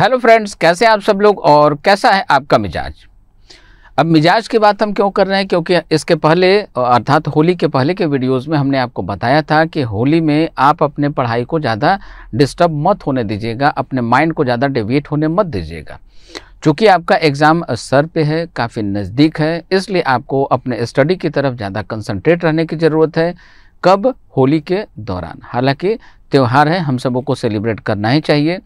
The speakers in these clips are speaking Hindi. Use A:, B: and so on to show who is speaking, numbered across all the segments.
A: हेलो फ्रेंड्स कैसे हैं आप सब लोग और कैसा है आपका मिजाज अब मिजाज की बात हम क्यों कर रहे हैं क्योंकि इसके पहले अर्थात होली के पहले के वीडियोस में हमने आपको बताया था कि होली में आप अपने पढ़ाई को ज़्यादा डिस्टर्ब मत होने दीजिएगा अपने माइंड को ज़्यादा डिवेट होने मत दीजिएगा चूँकि आपका एग्ज़ाम सर पे है काफ़ी नज़दीक है इसलिए आपको अपने स्टडी की तरफ ज़्यादा कंसनट्रेट रहने की ज़रूरत है कब होली के दौरान हालांकि त्यौहार है हम सबों को सेलिब्रेट करना ही चाहिए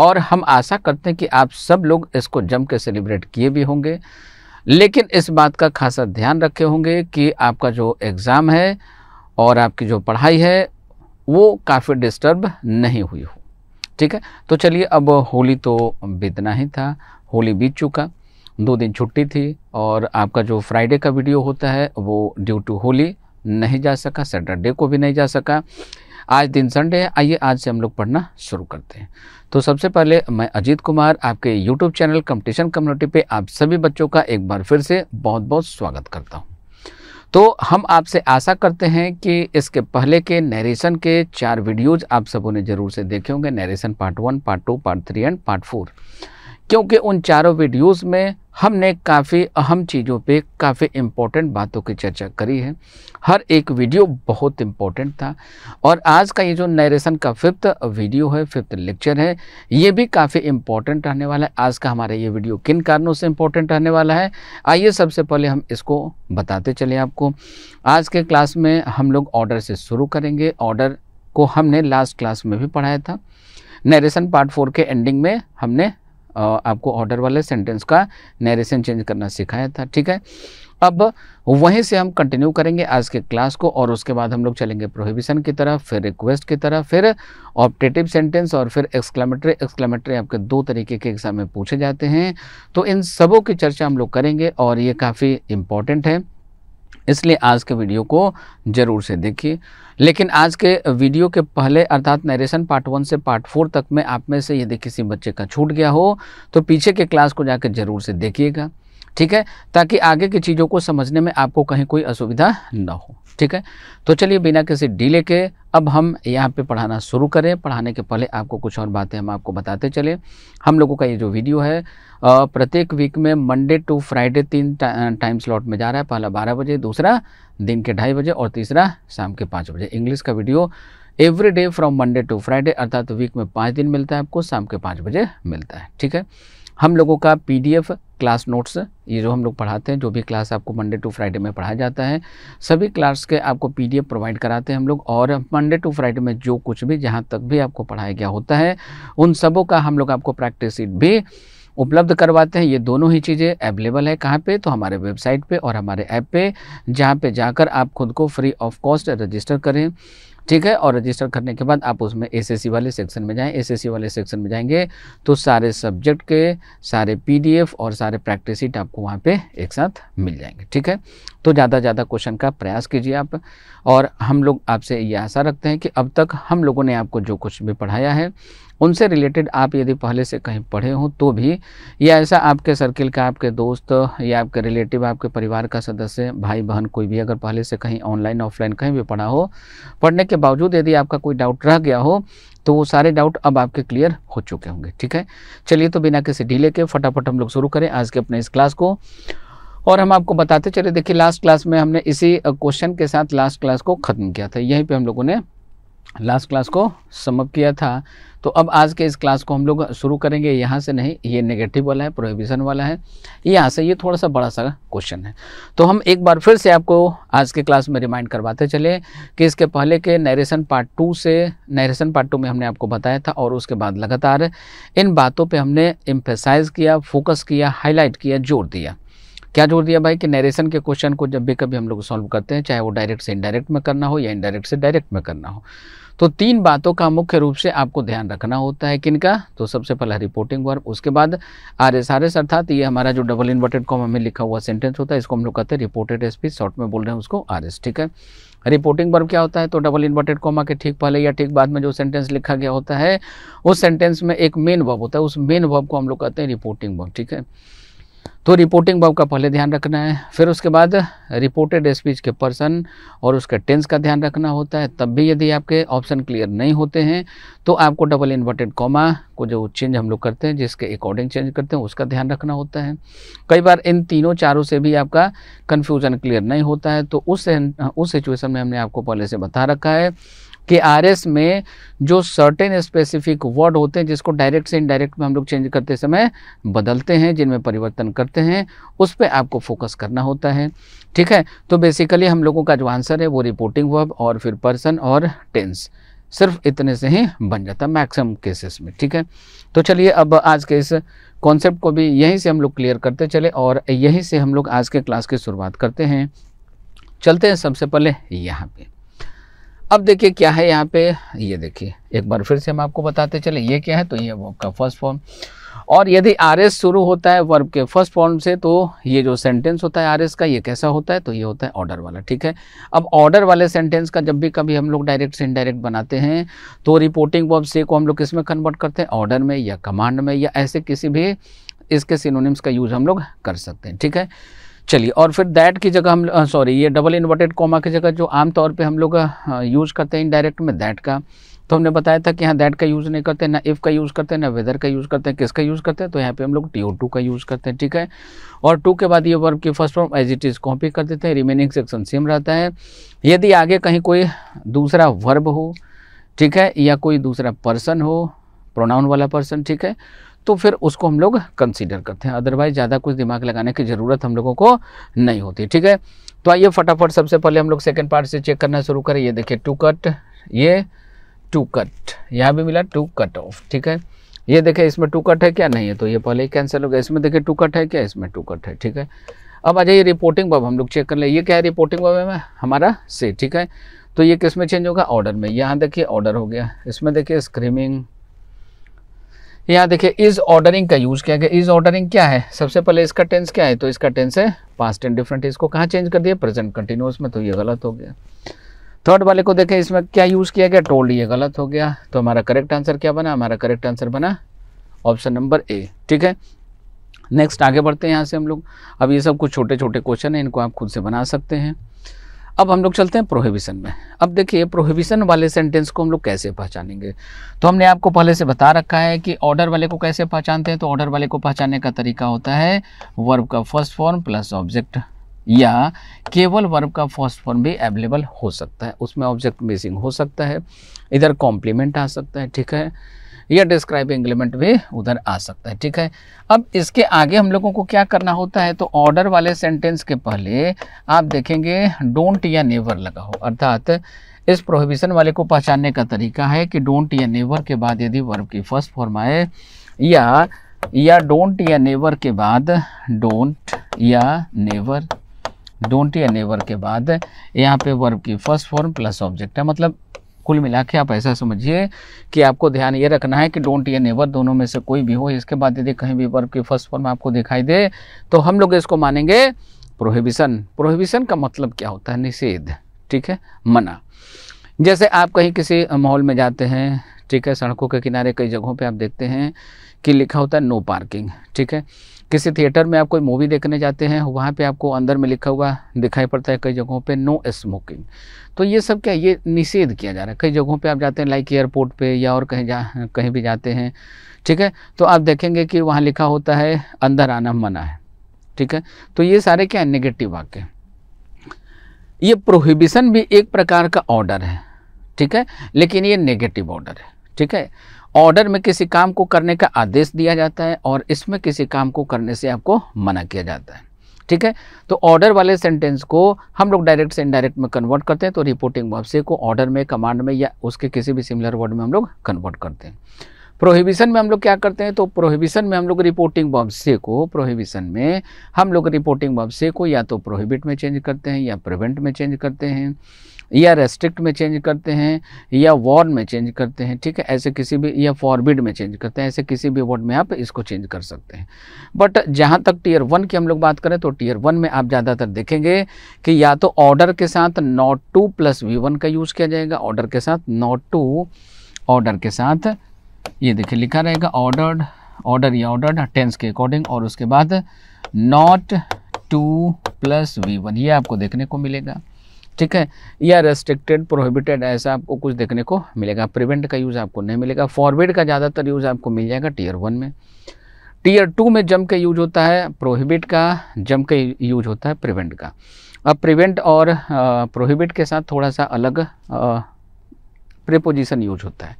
A: और हम आशा करते हैं कि आप सब लोग इसको जम के सेलिब्रेट किए भी होंगे लेकिन इस बात का खासा ध्यान रखे होंगे कि आपका जो एग्ज़ाम है और आपकी जो पढ़ाई है वो काफ़ी डिस्टर्ब नहीं हुई हो ठीक है तो चलिए अब होली तो बीतना ही था होली बीत चुका दो दिन छुट्टी थी और आपका जो फ्राइडे का वीडियो होता है वो ड्यू टू होली नहीं जा सका सैटरडे को भी नहीं जा सका आज दिन संडे है आइए आज से हम लोग पढ़ना शुरू करते हैं तो सबसे पहले मैं अजीत कुमार आपके YouTube चैनल कंपटीशन कम्युनिटी पे आप सभी बच्चों का एक बार फिर से बहुत बहुत स्वागत करता हूँ तो हम आपसे आशा करते हैं कि इसके पहले के नरेशन के चार वीडियोज़ आप सबों ने ज़रूर से देखे होंगे narration part one part two part three and part four क्योंकि उन चारों वीडियोज़ में हमने काफ़ी अहम चीज़ों पे काफ़ी इम्पोर्टेंट बातों की चर्चा करी है हर एक वीडियो बहुत इम्पोर्टेंट था और आज का ये जो नरेशन का फिफ्थ वीडियो है फिफ्थ लेक्चर है ये भी काफ़ी इम्पोर्टेंट रहने वाला है आज का हमारा ये वीडियो किन कारणों से इम्पोर्टेंट रहने वाला है आइए सबसे पहले हम इसको बताते चले आपको आज के क्लास में हम लोग ऑर्डर से शुरू करेंगे ऑर्डर को हमने लास्ट क्लास में भी पढ़ाया था नरेशन पार्ट फोर के एंडिंग में हमने आपको ऑर्डर वाले सेंटेंस का नरेशन चेंज करना सिखाया था ठीक है अब वहीं से हम कंटिन्यू करेंगे आज के क्लास को और उसके बाद हम लोग चलेंगे प्रोहिबिशन की तरफ फिर रिक्वेस्ट की तरफ फिर ऑप्टेटिव सेंटेंस और फिर एक्सक्लामेटरी एक्सक्लामेटरी आपके दो तरीके के एग्जाम में पूछे जाते हैं तो इन सबों की चर्चा हम लोग करेंगे और ये काफ़ी इम्पॉर्टेंट है इसलिए आज के वीडियो को जरूर से देखिए लेकिन आज के वीडियो के पहले अर्थात नरेशन पार्ट वन से पार्ट फोर तक में आप में से यदि किसी बच्चे का छूट गया हो तो पीछे के क्लास को जाकर जरूर से देखिएगा ठीक है ताकि आगे की चीज़ों को समझने में आपको कहीं कोई असुविधा ना हो ठीक है तो चलिए बिना किसी डीले के अब हम यहाँ पे पढ़ाना शुरू करें पढ़ाने के पहले आपको कुछ और बातें हम आपको बताते चले हम लोगों का ये जो वीडियो है प्रत्येक वीक में मंडे टू फ्राइडे तीन टाइम स्लॉट में जा रहा है पहला बारह बजे दूसरा दिन के ढाई बजे और तीसरा शाम के पाँच बजे इंग्लिश का video every day from Monday to Friday अर्थात वीक में पाँच दिन मिलता है आपको शाम के पाँच बजे मिलता है ठीक है हम लोगों का पीडीएफ क्लास नोट्स ये जो हम लोग पढ़ाते हैं जो भी क्लास आपको मंडे टू फ्राइडे में पढ़ाया जाता है सभी क्लास के आपको पीडीएफ प्रोवाइड कराते हैं हम लोग और मंडे टू फ्राइडे में जो कुछ भी जहाँ तक भी आपको पढ़ाया गया होता है उन सबों का हम लोग आपको प्रैक्टिस सीट भी उपलब्ध करवाते हैं ये दोनों ही चीज़ें अवेलेबल है कहाँ पे तो हमारे वेबसाइट पे और हमारे ऐप पे जहाँ पे जाकर आप खुद को फ्री ऑफ कॉस्ट रजिस्टर करें ठीक है और रजिस्टर करने के बाद आप उसमें एसएससी वाले सेक्शन में जाएं एसएससी वाले सेक्शन में जाएंगे तो सारे सब्जेक्ट के सारे पीडीएफ और सारे प्रैक्टिस शीट आपको वहाँ पे एक साथ मिल जाएंगे ठीक है तो ज़्यादा से ज़्यादा क्वेश्चन का प्रयास कीजिए आप और हम लोग आपसे ये आशा रखते हैं कि अब तक हम लोगों ने आपको जो कुछ भी पढ़ाया है उनसे रिलेटेड आप यदि पहले से कहीं पढ़े हों तो भी या ऐसा आपके सर्किल का आपके दोस्त या आपके रिलेटिव आपके परिवार का सदस्य भाई बहन कोई भी अगर पहले से कहीं ऑनलाइन ऑफलाइन कहीं भी पढ़ा हो पढ़ने के बावजूद यदि आपका कोई डाउट रह गया हो तो वो सारे डाउट अब आपके क्लियर हो चुके होंगे ठीक है चलिए तो बिना किसी ढीले के फटाफट हम लोग शुरू करें आज के अपने इस क्लास को और हम आपको बताते चले देखिए लास्ट क्लास में हमने इसी क्वेश्चन के साथ लास्ट क्लास को ख़त्म किया था यहीं पे हम लोगों ने लास्ट क्लास को समअप किया था तो अब आज के इस क्लास को हम लोग शुरू करेंगे यहाँ से नहीं ये नेगेटिव वाला है प्रोहिबिशन वाला है यहाँ से ये थोड़ा सा बड़ा सा क्वेश्चन है तो हम एक बार फिर से आपको आज के क्लास में रिमाइंड करवाते चले कि इसके पहले के नरेशन पार्ट टू से नरेशन पार्ट टू में हमने आपको बताया था और उसके बाद लगातार इन बातों पर हमने एम्फेसाइज किया फोकस किया हाईलाइट किया जोर दिया क्या जोड़ दिया भाई कि नरेशन के क्वेश्चन को जब भी कभी हम लोग सॉल्व करते हैं चाहे वो डायरेक्ट से इनडायरेक्ट में करना हो या इनडायरेक्ट से डायरेक्ट में करना हो तो तीन बातों का मुख्य रूप से आपको ध्यान रखना होता है किनका तो सबसे पहला रिपोर्टिंग वर्ब उसके बाद आर एस आर एस अर्थात ये हमारा जो डबल इन्वर्टेड कॉम हमें लिखा हुआ सेंटेंस होता है इसको हम लोग कहते हैं रिपोर्टेड एस पी शॉर्ट में बोल रहे हैं उसको आर एस ठीक है रिपोर्टिंग वर्ब क्या होता है तो डबल इन्वर्टेड कॉमा के ठीक पहले या ठीक बाद में जो सेंटेंस लिखा गया होता है उस सेंटेंस में एक मेन वर्ब होता है उस मेन वर्ब को हम लोग कहते हैं रिपोर्टिंग वर्ब ठीक है तो रिपोर्टिंग बॉब का पहले ध्यान रखना है फिर उसके बाद रिपोर्टेड स्पीच के पर्सन और उसके टेंस का ध्यान रखना होता है तब भी यदि आपके ऑप्शन क्लियर नहीं होते हैं तो आपको डबल इन्वर्टेड कॉमा को जो चेंज हम लोग करते हैं जिसके अकॉर्डिंग चेंज करते हैं उसका ध्यान रखना होता है कई बार इन तीनों चारों से भी आपका कन्फ्यूज़न क्लियर नहीं होता है तो उस उस सिचुएसन में हमने आपको पहले से बता रखा है कि आरएस में जो सर्टेन स्पेसिफिक वर्ड होते हैं जिसको डायरेक्ट से इनडायरेक्ट में हम लोग चेंज करते समय बदलते हैं जिनमें परिवर्तन करते हैं उस पर आपको फोकस करना होता है ठीक है तो बेसिकली हम लोगों का जो आंसर है वो रिपोर्टिंग वर्ब और फिर पर्सन और टेंस सिर्फ इतने से ही बन जाता है मैक्सिमम केसेस में ठीक है तो चलिए अब आज के इस कॉन्सेप्ट को भी यहीं से हम लोग क्लियर करते चले और यहीं से हम लोग आज के क्लास की शुरुआत करते हैं चलते हैं सबसे पहले यहाँ पे अब देखिए क्या है यहाँ पे ये देखिए एक बार फिर से हम आपको बताते चले ये क्या है तो ये आपका का फर्स्ट फॉर्म और यदि आर एस शुरू होता है वर्ब के फर्स्ट फॉर्म से तो ये जो सेंटेंस होता है आर एस का ये कैसा होता है तो ये होता है ऑर्डर वाला ठीक है अब ऑर्डर वाले सेंटेंस का जब भी कभी हम लोग डायरेक्ट से इनडायरेक्ट बनाते हैं तो रिपोर्टिंग वर्ब से को हम लोग किस में कन्वर्ट करते हैं ऑर्डर में या कमांड में या ऐसे किसी भी इसके सिनोनिम्स का यूज़ हम लोग कर सकते हैं ठीक है चलिए और फिर दैट की जगह हम सॉरी ये डबल इन्वर्टेड कॉमा की जगह जो आमतौर पे हम लोग यूज़ करते हैं इनडायरेक्ट में दैट का तो हमने बताया था कि यहाँ दैट का यूज़ नहीं करते ना इफ़ का यूज़ करते हैं ना वेदर का यूज़ करते हैं किसका यूज़ करते हैं तो यहाँ पे हम लोग टी ओ टू का यूज़ करते हैं ठीक है और टू के बाद ये वर्ब की first form as it is copy कर देते हैं रिमेनिंग सेक्शन सेम रहता है यदि आगे कहीं कोई दूसरा वर्ब हो ठीक है या कोई दूसरा पर्सन हो प्रोनाउन वाला पर्सन ठीक है तो फिर उसको हम लोग कंसिडर करते हैं अदरवाइज ज़्यादा कुछ दिमाग लगाने की ज़रूरत हम लोगों को नहीं होती ठीक है तो आइए फटाफट सबसे पहले हम लोग सेकेंड पार्ट से चेक करना शुरू करें ये देखिए टू कट ये टू कट यहाँ भी मिला टू कट ऑफ ठीक है ये देखें इसमें टू कट है क्या नहीं है तो ये पहले ही कैंसिल हो गया इसमें देखिए टू कट है क्या इसमें टू कट है ठीक है अब आ जाइए रिपोर्टिंग बब हम लोग चेक कर ले ये क्या है रिपोर्टिंग बब में हमारा से ठीक है तो ये किस में चेंज होगा ऑर्डर में यहाँ देखिए ऑर्डर हो गया इसमें देखिए स्क्रीमिंग यहाँ देखिए इज ऑर्डरिंग का यूज़ किया गया इज ऑर्डरिंग क्या है सबसे पहले इसका टेंस क्या है तो इसका टेंस है पास्ट टेंस डिफरेंट इसको कहाँ चेंज कर दिया प्रेजेंट कंटिन्यूस में तो ये गलत हो गया थर्ड वाले को देखें इसमें क्या यूज़ किया गया टोल्ड ये गलत हो गया तो हमारा करेक्ट आंसर क्या बना हमारा करेक्ट आंसर बना ऑप्शन नंबर ए ठीक है नेक्स्ट आगे बढ़ते हैं यहाँ से हम लोग अब ये सब कुछ छोटे छोटे क्वेश्चन हैं इनको आप खुद से बना सकते हैं अब हम लोग चलते हैं प्रोहिबिशन में अब देखिए प्रोहिबिशन वाले सेंटेंस को हम लोग कैसे पहचानेंगे तो हमने आपको पहले से बता रखा है कि ऑर्डर वाले को कैसे पहचानते हैं तो ऑर्डर वाले को पहचानने का तरीका होता है वर्ब का फर्स्ट फॉर्म प्लस ऑब्जेक्ट या केवल वर्ब का फर्स्ट फॉर्म भी अवेलेबल हो सकता है उसमें ऑब्जेक्ट मिसिंग हो सकता है इधर कॉम्प्लीमेंट आ सकता है ठीक है या डिस्क्राइब एंगलमेंट भी उधर आ सकता है ठीक है अब इसके आगे हम लोगों को क्या करना होता है तो ऑर्डर वाले सेंटेंस के पहले आप देखेंगे डोंट या नेवर लगा हो अर्थात इस प्रोहिबिशन वाले को पहचानने का तरीका है कि डोंट या नेवर के बाद यदि वर्ब की फर्स्ट फॉर्म आए या या डोंट या नेवर के बाद डोंट या नेवर डोंट या नेवर के बाद यहाँ पे वर्ब की फर्स्ट फॉर्म प्लस ऑब्जेक्ट है मतलब कुल मिला के आप ऐसा समझिए कि आपको ध्यान ये रखना है कि डोंट ये नेवर दोनों में से कोई भी हो इसके बाद यदि कहीं भी वर्ग की फर्स्ट फॉर्म आपको दिखाई दे तो हम लोग इसको मानेंगे प्रोहिबिशन प्रोहिबिशन का मतलब क्या होता है निषेध ठीक है मना जैसे आप कहीं किसी मॉल में जाते हैं ठीक है सड़कों के किनारे कई जगहों पर आप देखते हैं कि लिखा होता है नो पार्किंग ठीक है किसी थिएटर में आप कोई मूवी देखने जाते हैं वहाँ पे आपको अंदर में लिखा हुआ दिखाई पड़ता है कई जगहों पे नो स्मोकिंग तो ये सब क्या ये निषेध किया जा रहा है कई जगहों पे आप जाते हैं लाइक एयरपोर्ट पे या और कहीं जा कहीं भी जाते हैं ठीक है तो आप देखेंगे कि वहाँ लिखा होता है अंदर आना मना है ठीक है तो ये सारे क्या नेगेटिव वाक्य ये प्रोहिबिशन भी एक प्रकार का ऑर्डर है ठीक है लेकिन ये नेगेटिव ऑर्डर है ठीक है ऑर्डर में किसी काम को करने का आदेश दिया जाता है और इसमें किसी काम को करने से आपको मना किया जाता है ठीक है तो ऑर्डर वाले सेंटेंस को हम लोग डायरेक्ट से इनडायरेक्ट में कन्वर्ट करते हैं तो रिपोर्टिंग वापसे को ऑर्डर में कमांड में या उसके किसी भी सिमिलर वर्ड में हम लोग कन्वर्ट करते हैं प्रोहिबिशन में हम लोग क्या करते हैं तो प्रोहिबिशन में हम लोग रिपोर्टिंग वापसी को प्रोहिबिशन में हम लोग रिपोर्टिंग वापसी को या तो प्रोहिबिट में चेंज करते हैं या प्रिवेंट में चेंज करते हैं या रेस्ट्रिक्ट में चेंज करते हैं या वॉर में चेंज करते हैं ठीक है ऐसे किसी भी या फॉरबिड में चेंज करते हैं ऐसे किसी भी वर्ड में आप इसको चेंज कर सकते हैं बट जहाँ तक टीयर वन की हम लोग बात करें तो टीयर वन में आप ज़्यादातर देखेंगे कि या तो ऑर्डर के साथ not to plus V one का यूज़ किया जाएगा ऑर्डर के साथ नॉट टू ऑर्डर के साथ ये देखिए लिखा रहेगा ऑर्डर्ड ऑर्डर या ऑर्डर टेंस के अकॉर्डिंग और उसके बाद not to plus V one ये आपको देखने को मिलेगा ठीक है या रेस्ट्रिक्टेड प्रोहिबिटेड ऐसा आपको कुछ देखने को मिलेगा प्रिवेंट का यूज़ आपको नहीं मिलेगा फॉरवर्ड का ज़्यादातर यूज़ आपको मिल जाएगा टीयर वन में टीयर टू में जम के यूज होता है प्रोहिबिट का जम के यूज होता है प्रिवेंट का अब प्रिवेंट और प्रोहिबिट के साथ थोड़ा सा अलग प्रिपोजिशन यूज होता है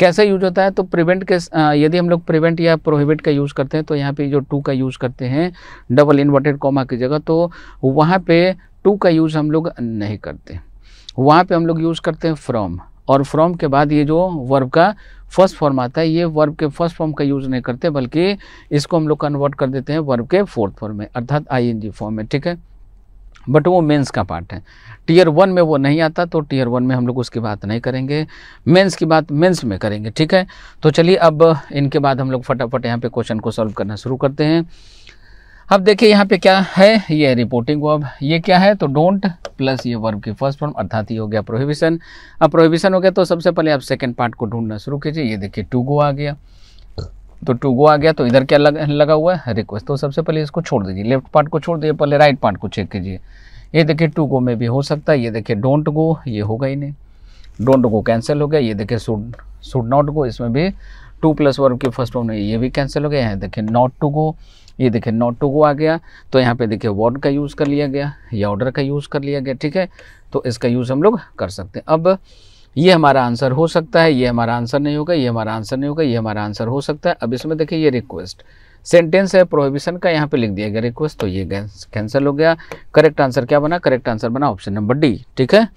A: कैसे यूज होता है तो प्रिवेंट के यदि हम लोग प्रिवेंट या प्रोहिबिट का यूज़ करते हैं तो यहाँ पे जो टू का यूज़ करते हैं डबल इन्वर्टेड कॉमा की जगह तो वहाँ पे टू का यूज़ हम लोग नहीं करते वहाँ पे हम लोग यूज़ करते हैं फ्रॉम और फ्रॉम के बाद ये जो वर्ब का फर्स्ट फॉर्म आता है ये वर्ब के फर्स्ट फॉर्म का यूज़ नहीं करते बल्कि इसको हम लोग कन्वर्ट कर देते हैं वर्ब के फोर्थ फॉर्म में अर्थात आई फॉर्म में ठीक है बट वो मेंस का पार्ट है टीयर वन में वो नहीं आता तो टीयर वन में हम लोग उसकी बात नहीं करेंगे मेंस की बात मेंस में करेंगे ठीक है तो चलिए अब इनके बाद हम लोग फटाफट यहाँ पे क्वेश्चन को सॉल्व करना शुरू करते हैं अब देखिए यहाँ पे क्या है ये रिपोर्टिंग वर्ब ये क्या है तो डोंट प्लस ये वर्ब की फर्स्ट फॉर्म अर्थात ये हो गया प्रोहिबिशन अब प्रोहिबिशन हो गया तो सबसे पहले आप सेकेंड पार्ट को ढूंढना शुरू कीजिए ये देखिए टू गो आ गया तो टू गो आ गया तो इधर क्या लग, लगा हुआ है रिक्वेस्ट तो सबसे पहले इसको छोड़ दीजिए लेफ्ट पार्ट को छोड़ दीजिए पहले राइट पार्ट को चेक कीजिए ये देखिए टू गो में भी हो सकता है ये देखिए डोंट गो ये होगा ही नहीं डोंट गो कैंसिल हो गया ये देखिए शुड शुड नॉट गो इसमें भी टू प्लस वर्ब की फर्स्ट फॉर्म ये भी कैंसिल हो गया है देखिए नॉट टू गो ये देखिए नॉट टू को आ गया तो यहाँ पे देखिए वर्ड का यूज़ कर लिया गया या ऑर्डर का यूज़ कर लिया गया ठीक है तो इसका यूज़ हम लोग कर सकते हैं अब ये हमारा आंसर हो सकता है ये हमारा आंसर नहीं होगा ये हमारा आंसर नहीं होगा ये हमारा आंसर हो सकता है अब इसमें देखिए ये रिक्वेस्ट सेंटेंस है प्रोहिबिशन का यहाँ पे लिख दिया गया रिक्वेस्ट तो ये कैंसिल हो गया करेक्ट आंसर क्या बना करेक्ट आंसर बना ऑप्शन नंबर डी ठीक है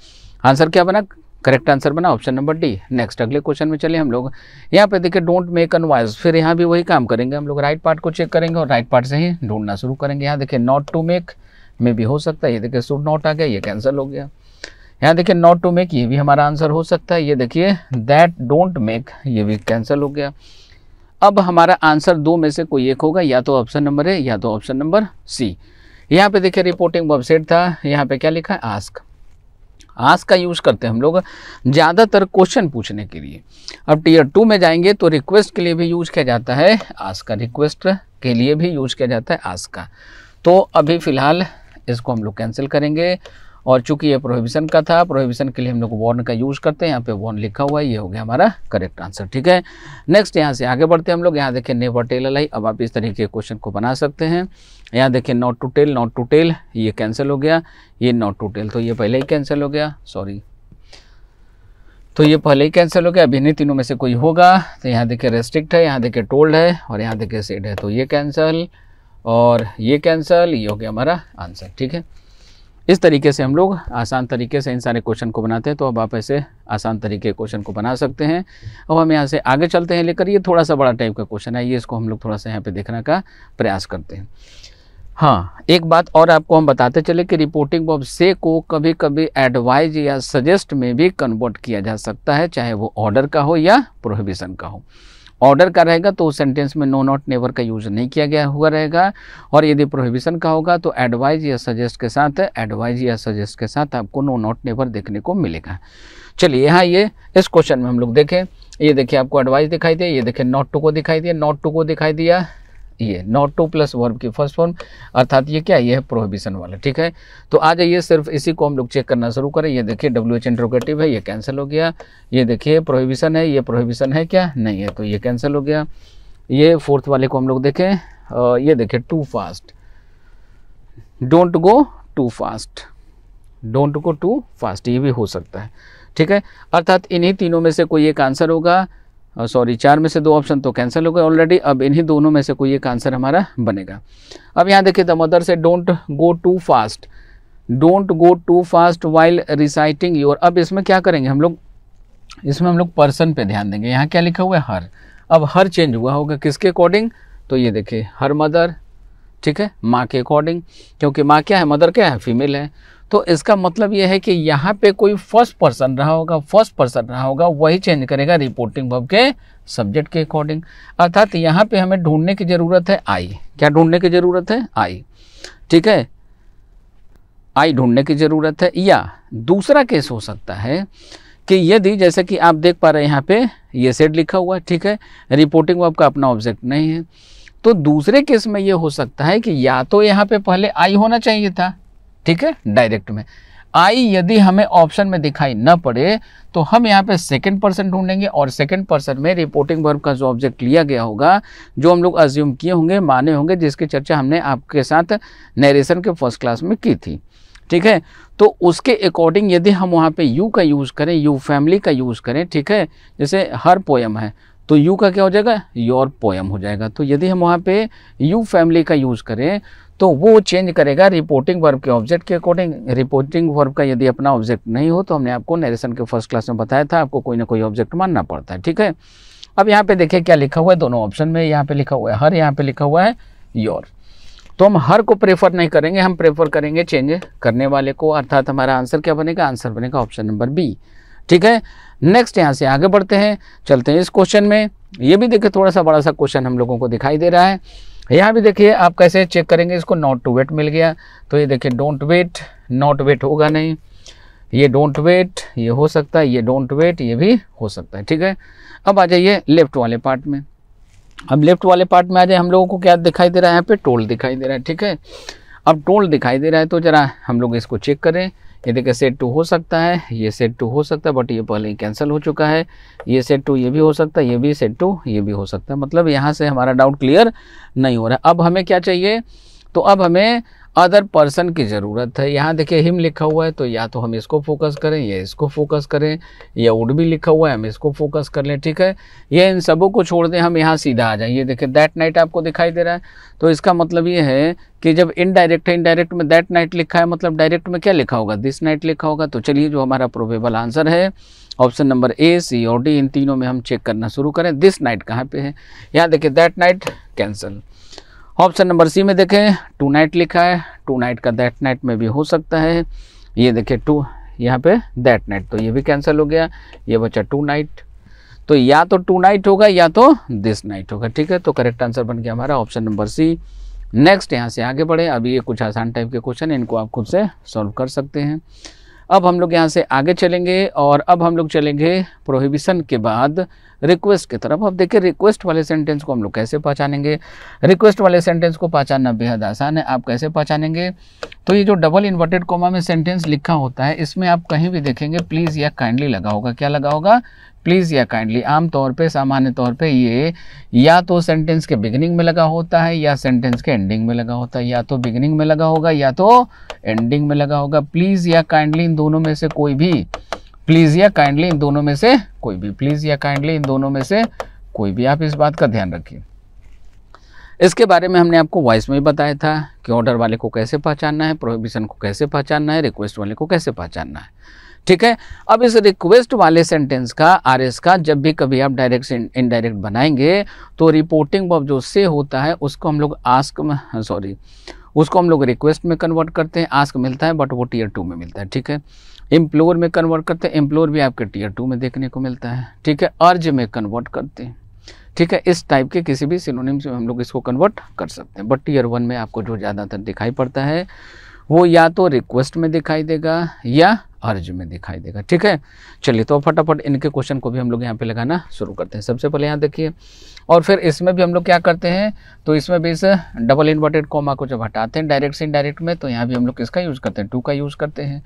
A: आंसर क्या बना करेक्ट आंसर बना ऑप्शन नंबर डी नेक्स्ट अगले क्वेश्चन में चले हम लोग यहाँ पे देखिए डोंट मेक अन वॉइस फिर यहाँ भी वही काम करेंगे हम लोग राइट पार्ट को चेक करेंगे और राइट पार्ट से ही ढूंढना शुरू करेंगे यहाँ देखिए नॉट टू मेक में भी हो सकता है ये देखिए सुड नॉट आ गया ये कैंसिल हो गया यहाँ देखिए नॉट टू मेक ये भी हमारा आंसर हो सकता है ये देखिए दैट डोंट मेक ये भी कैंसिल हो गया अब हमारा आंसर दो में से कोई एक होगा या तो ऑप्शन नंबर ए या तो ऑप्शन नंबर सी यहाँ पे देखिए रिपोर्टिंग वेबसाइट था यहाँ पे क्या लिखा है आस्क आस का यूज़ करते हैं हम लोग ज़्यादातर क्वेश्चन पूछने के लिए अब टीयर टू में जाएंगे तो रिक्वेस्ट के लिए भी यूज किया जाता है आस का रिक्वेस्ट के लिए भी यूज किया जाता है आस का तो अभी फ़िलहाल इसको हम लोग कैंसिल करेंगे और चूंकि ये प्रोहिबिशन का था प्रोहिबिशन के लिए हम लोग वॉर्न का यूज़ करते हैं यहाँ पे वॉर्न लिखा हुआ है ये हो गया हमारा करेक्ट आंसर ठीक है नेक्स्ट यहाँ से आगे बढ़ते हैं हम लोग यहाँ देखें नेवर टेल अलाई अब आप इस तरीके के क्वेश्चन को बना सकते हैं यहाँ देखें not to tell not to tell ये कैंसिल हो गया ये नॉट टू टेल तो ये पहले ही कैंसिल हो गया सॉरी तो ये पहले ही कैंसिल हो गया अभी इन्हीं तीनों में से कोई होगा तो यहाँ देखिए रेस्ट्रिक्ट है यहाँ देखिए टोल्ड है और यहाँ देखिए सेड है तो ये कैंसिल और ये कैंसिल ये हो गया हमारा आंसर ठीक है इस तरीके से हम लोग आसान तरीके से इन सारे क्वेश्चन को बनाते हैं तो अब आप ऐसे आसान तरीके क्वेश्चन को बना सकते हैं अब हम यहाँ से आगे चलते हैं लेकर ये थोड़ा सा बड़ा टाइप का क्वेश्चन है ये इसको हम लोग थोड़ा सा यहाँ पे देखने का प्रयास करते हैं हाँ एक बात और आपको हम बताते चले कि रिपोर्टिंग बॉब से को कभी कभी एडवाइज या सजेस्ट में भी कन्वर्ट किया जा सकता है चाहे वो ऑर्डर का हो या प्रोहिबिशन का हो ऑर्डर का रहेगा तो उस सेंटेंस में नो नॉट नेवर का यूज नहीं किया गया हुआ रहेगा और यदि प्रोहिबिशन का होगा तो एडवाइज या सजेस्ट के साथ एडवाइज या सजेस्ट के साथ आपको नो नॉट नेवर देखने को मिलेगा चलिए यहाँ ये इस क्वेश्चन में हम लोग देखें ये देखिए आपको एडवाइस दिखाई दिया ये देखिए नॉट टू को दिखाई दिया नॉट टू को दिखाई दिया ये नॉट टू प्लस वर्ब की फर्स्ट फॉर्म अर्थात ये क्या ये है प्रोहिबिशन वाला ठीक है तो आ जाइए सिर्फ इसी को हम लोग चेक करना शुरू करें ये देखिए डब्ल्यू एच इंट्रोगेटिव है ये कैंसिल हो गया ये देखिए प्रोहिबिशन है ये प्रोहिबिशन है क्या नहीं है तो ये कैंसिल हो गया ये फोर्थ वाले को हम लोग देखें ये देखिए too fast don't go too fast don't go too fast ये भी हो सकता है ठीक है अर्थात इन्हीं तीनों में से कोई एक आंसर होगा सॉरी चार में से दो ऑप्शन तो कैंसिल हो गए ऑलरेडी अब इन्हीं दोनों में से कोई एक आंसर हमारा बनेगा अब यहाँ देखिए द मदर से don't go too fast don't go too fast while reciting your अब इसमें क्या करेंगे हम लोग इसमें हम लोग पर्सन पे ध्यान देंगे यहाँ क्या लिखा हुआ है हर अब हर चेंज हुआ होगा किसके अकॉर्डिंग तो ये देखिए हर मदर ठीक है माँ के अकॉर्डिंग क्योंकि माँ क्या है मदर क्या है फीमेल है तो इसका मतलब यह है कि यहाँ पे कोई फर्स्ट पर्सन रहा होगा फर्स्ट पर्सन रहा होगा वही चेंज करेगा रिपोर्टिंग वर्ब के सब्जेक्ट के अकॉर्डिंग अर्थात यहाँ पे हमें ढूंढने की ज़रूरत है आई क्या ढूंढने की ज़रूरत है आई ठीक है आई ढूंढने की ज़रूरत है या दूसरा केस हो सकता है कि यदि जैसे कि आप देख पा रहे हैं यहाँ पे ये सेट लिखा हुआ है ठीक है रिपोर्टिंग वर्ब का अपना ऑब्जेक्ट नहीं है तो दूसरे केस में ये हो सकता है कि या तो यहाँ पे पहले आई होना चाहिए था ठीक है डायरेक्ट में आई यदि हमें ऑप्शन में दिखाई न पड़े तो हम यहाँ पे सेकंड पर्सन ढूंढेंगे और सेकंड पर्सन में रिपोर्टिंग वर्ब का जो ऑब्जेक्ट लिया गया होगा जो हम लोग अज्यूम किए होंगे माने होंगे जिसकी चर्चा हमने आपके साथ नरेशन के फर्स्ट क्लास में की थी ठीक है तो उसके अकॉर्डिंग यदि हम वहाँ पे यू का यूज़ करें यू फैमिली का यूज़ करें ठीक है जैसे हर पोएम है तो यू का क्या हो जाएगा योर पोएम हो जाएगा तो यदि हम वहाँ पे यू फैमिली का यूज़ करें तो वो चेंज करेगा रिपोर्टिंग वर्ब के ऑब्जेक्ट के अकॉर्डिंग रिपोर्टिंग वर्ब का यदि अपना ऑब्जेक्ट नहीं हो तो हमने आपको नरेशन के फर्स्ट क्लास में बताया था आपको कोई ना कोई ऑब्जेक्ट मानना पड़ता है ठीक है अब यहाँ पे देखिए क्या लिखा हुआ है दोनों ऑप्शन में यहाँ पे लिखा हुआ है हर यहाँ पे लिखा हुआ है योर तो हम हर को प्रेफर नहीं करेंगे हम प्रेफर करेंगे चेंज करने वाले को अर्थात हमारा आंसर क्या बनेगा आंसर बनेगा ऑप्शन नंबर बी ठीक है नेक्स्ट यहाँ से आगे बढ़ते हैं चलते हैं इस क्वेश्चन में ये भी देखिए थोड़ा सा बड़ा सा क्वेश्चन हम लोगों को दिखाई दे रहा है यहाँ भी देखिए आप कैसे चेक करेंगे इसको नॉट टू वेट मिल गया तो ये देखिए डोंट वेट नॉट वेट होगा नहीं ये डोंट वेट ये हो सकता है ये डोंट वेट ये भी हो सकता है ठीक है अब आ जाइए लेफ्ट वाले पार्ट में अब लेफ्ट वाले पार्ट में आ जाए हम लोगों को क्या दिखाई दे रहा है यहाँ पे टोल दिखाई दे रहा है ठीक है अब टोल दिखाई दे रहा है तो ज़रा हम लोग इसको चेक करें ये देखिए सेट टू हो सकता है ये सेट टू हो सकता है बट ये पहले ही कैंसिल हो चुका है ये सेट टू ये भी हो सकता है ये भी सेट टू ये भी हो सकता है मतलब यहाँ से हमारा डाउट क्लियर नहीं हो रहा है अब हमें क्या चाहिए तो अब हमें अदर पर्सन की ज़रूरत है यहाँ देखिए हिम लिखा हुआ है तो या तो हम इसको फोकस करें या इसको फोकस करें या वुड भी लिखा हुआ है हम इसको फोकस कर लें ठीक है ये इन सबों को छोड़ दें हम यहाँ सीधा आ जाइए ये देखिए दैट नाइट आपको दिखाई दे रहा है तो इसका मतलब ये है कि जब इनडायरेक्ट है इनडायरेक्ट में दैट नाइट लिखा है मतलब डायरेक्ट में क्या लिखा होगा दिस नाइट लिखा होगा तो चलिए जो हमारा प्रोबेबल आंसर है ऑप्शन नंबर ए सी और डी इन तीनों में हम चेक करना शुरू करें दिस नाइट कहाँ पे है यहाँ देखिए that night cancel option number C में देखें टू नाइट लिखा है टू नाइट का दैट नाइट में भी हो सकता है ये देखें टू यहाँ पे दैट नाइट तो ये भी कैंसिल हो गया ये बचा टू नाइट तो या तो टू नाइट होगा या तो दिस नाइट होगा ठीक है तो करेक्ट आंसर बन गया हमारा ऑप्शन नंबर सी नेक्स्ट यहाँ से आगे बढ़े अभी ये कुछ आसान टाइप के क्वेश्चन इनको आप खुद से सॉल्व कर सकते हैं अब हम लोग यहाँ से आगे चलेंगे और अब हम लोग चलेंगे प्रोहिबिशन के बाद रिक्वेस्ट की तरफ अब देखिए रिक्वेस्ट वाले सेंटेंस को हम लोग कैसे पहचानेंगे रिक्वेस्ट वाले सेंटेंस को पहचानना बेहद आसान है आप कैसे पहचानेंगे तो ये जो डबल इन्वर्टेड कोमा में सेंटेंस लिखा होता है इसमें आप कहीं भी देखेंगे प्लीज़ या काइंडली लगा होगा क्या लगा होगा प्लीज़ या काइंडली आमतौर पे सामान्य तौर पे ये या तो सेंटेंस के बिगिनिंग में लगा होता है या सेंटेंस के एंडिंग में लगा होता है या तो बिगिनिंग में लगा होगा या तो एंडिंग में लगा होगा प्लीज़ या काइंडली इन दोनों में से कोई भी प्लीज़ या काइंडली इन दोनों में से कोई भी प्लीज़ या काइंडली इन दोनों में से कोई भी आप इस बात का ध्यान रखिए इसके बारे में हमने आपको वॉइस में बताया था कि ऑर्डर वाले को कैसे पहचानना है प्रोहिबिशन को कैसे पहचानना है रिक्वेस्ट वाले को कैसे पहचानना है ठीक है अब इस रिक्वेस्ट वाले सेंटेंस का आर एस का जब भी कभी आप डायरेक्ट इनडायरेक्ट बनाएंगे तो रिपोर्टिंग बॉब जो से होता है उसको हम लोग आस्क सॉरी उसको हम लोग रिक्वेस्ट में कन्वर्ट करते हैं आस्क मिलता है बट वो टीयर टू में मिलता है ठीक है एम्प्लोर में कन्वर्ट करते हैं एम्प्लोर भी आपके टीयर टू में देखने को मिलता है ठीक है अर्ज में कन्वर्ट करते हैं ठीक है इस टाइप के किसी भी सिनोनिम से हम लोग इसको कन्वर्ट कर सकते हैं बट टीयर वन में आपको जो ज़्यादातर दिखाई पड़ता है वो या तो रिक्वेस्ट में दिखाई देगा या अर्ज में दिखाई देगा ठीक है चलिए तो फटाफट इनके क्वेश्चन को भी हम लोग यहाँ पे लगाना शुरू करते हैं सबसे पहले यहाँ देखिए और फिर इसमें भी हम लोग क्या करते हैं तो इसमें भी इस डबल इन्वर्टेड कॉमा को जब हटाते हैं डायरेक्ट से इनडायरेक्ट में तो यहाँ भी हम लोग किसका यूज़ करते हैं टू का यूज़ करते हैं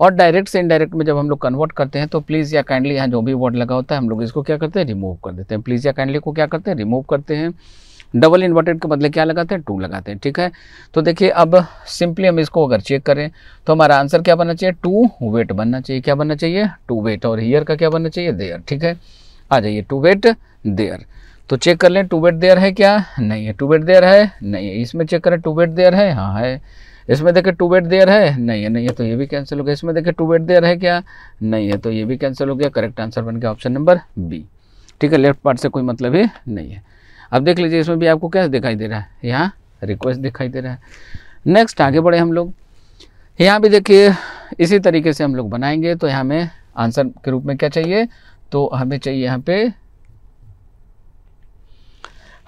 A: और डायरेक्ट से इनडायरेक्ट में जब हम लोग कन्वर्ट करते हैं तो प्लीज़ या काइंडली यहाँ जो भी वर्ड लगा होता है हम लोग इसको क्या करते हैं रिमूव कर देते हैं प्लीज़ या काइंडली को क्या करते हैं रिमूव करते हैं डबल इन्वर्टेड के बदले क्या लगाते हैं टू लगाते हैं ठीक है तो देखिए अब सिंपली हम इसको अगर चेक करें तो हमारा आंसर क्या बनना चाहिए टू वेट बनना चाहिए क्या बनना चाहिए टू वेट और हीयर का क्या बनना चाहिए देयर ठीक है आ जाइए टू वेट देयर तो चेक कर लें टू वेट देयर है क्या नहीं है टू वेट देयर है नहीं है इसमें चेक करें टू वेट देयर है हाँ है इसमें देखिए टू वेट देयर है नहीं है नहीं है तो ये भी कैंसिल हो गया इसमें देखिए टू बेड देयर है क्या नहीं है तो ये भी कैंसिल हो गया करेक्ट आंसर बन गया ऑप्शन नंबर बी ठीक है लेफ्ट पार्ट से कोई मतलब ही नहीं है अब देख लीजिए इसमें भी आपको क्या दिखाई दे रहा है यहाँ रिक्वेस्ट दिखाई दे रहा है नेक्स्ट आगे बढ़े हम लोग यहाँ भी देखिए इसी तरीके से हम लोग बनाएंगे तो यहाँ में आंसर के रूप में क्या चाहिए तो हमें चाहिए यहाँ पे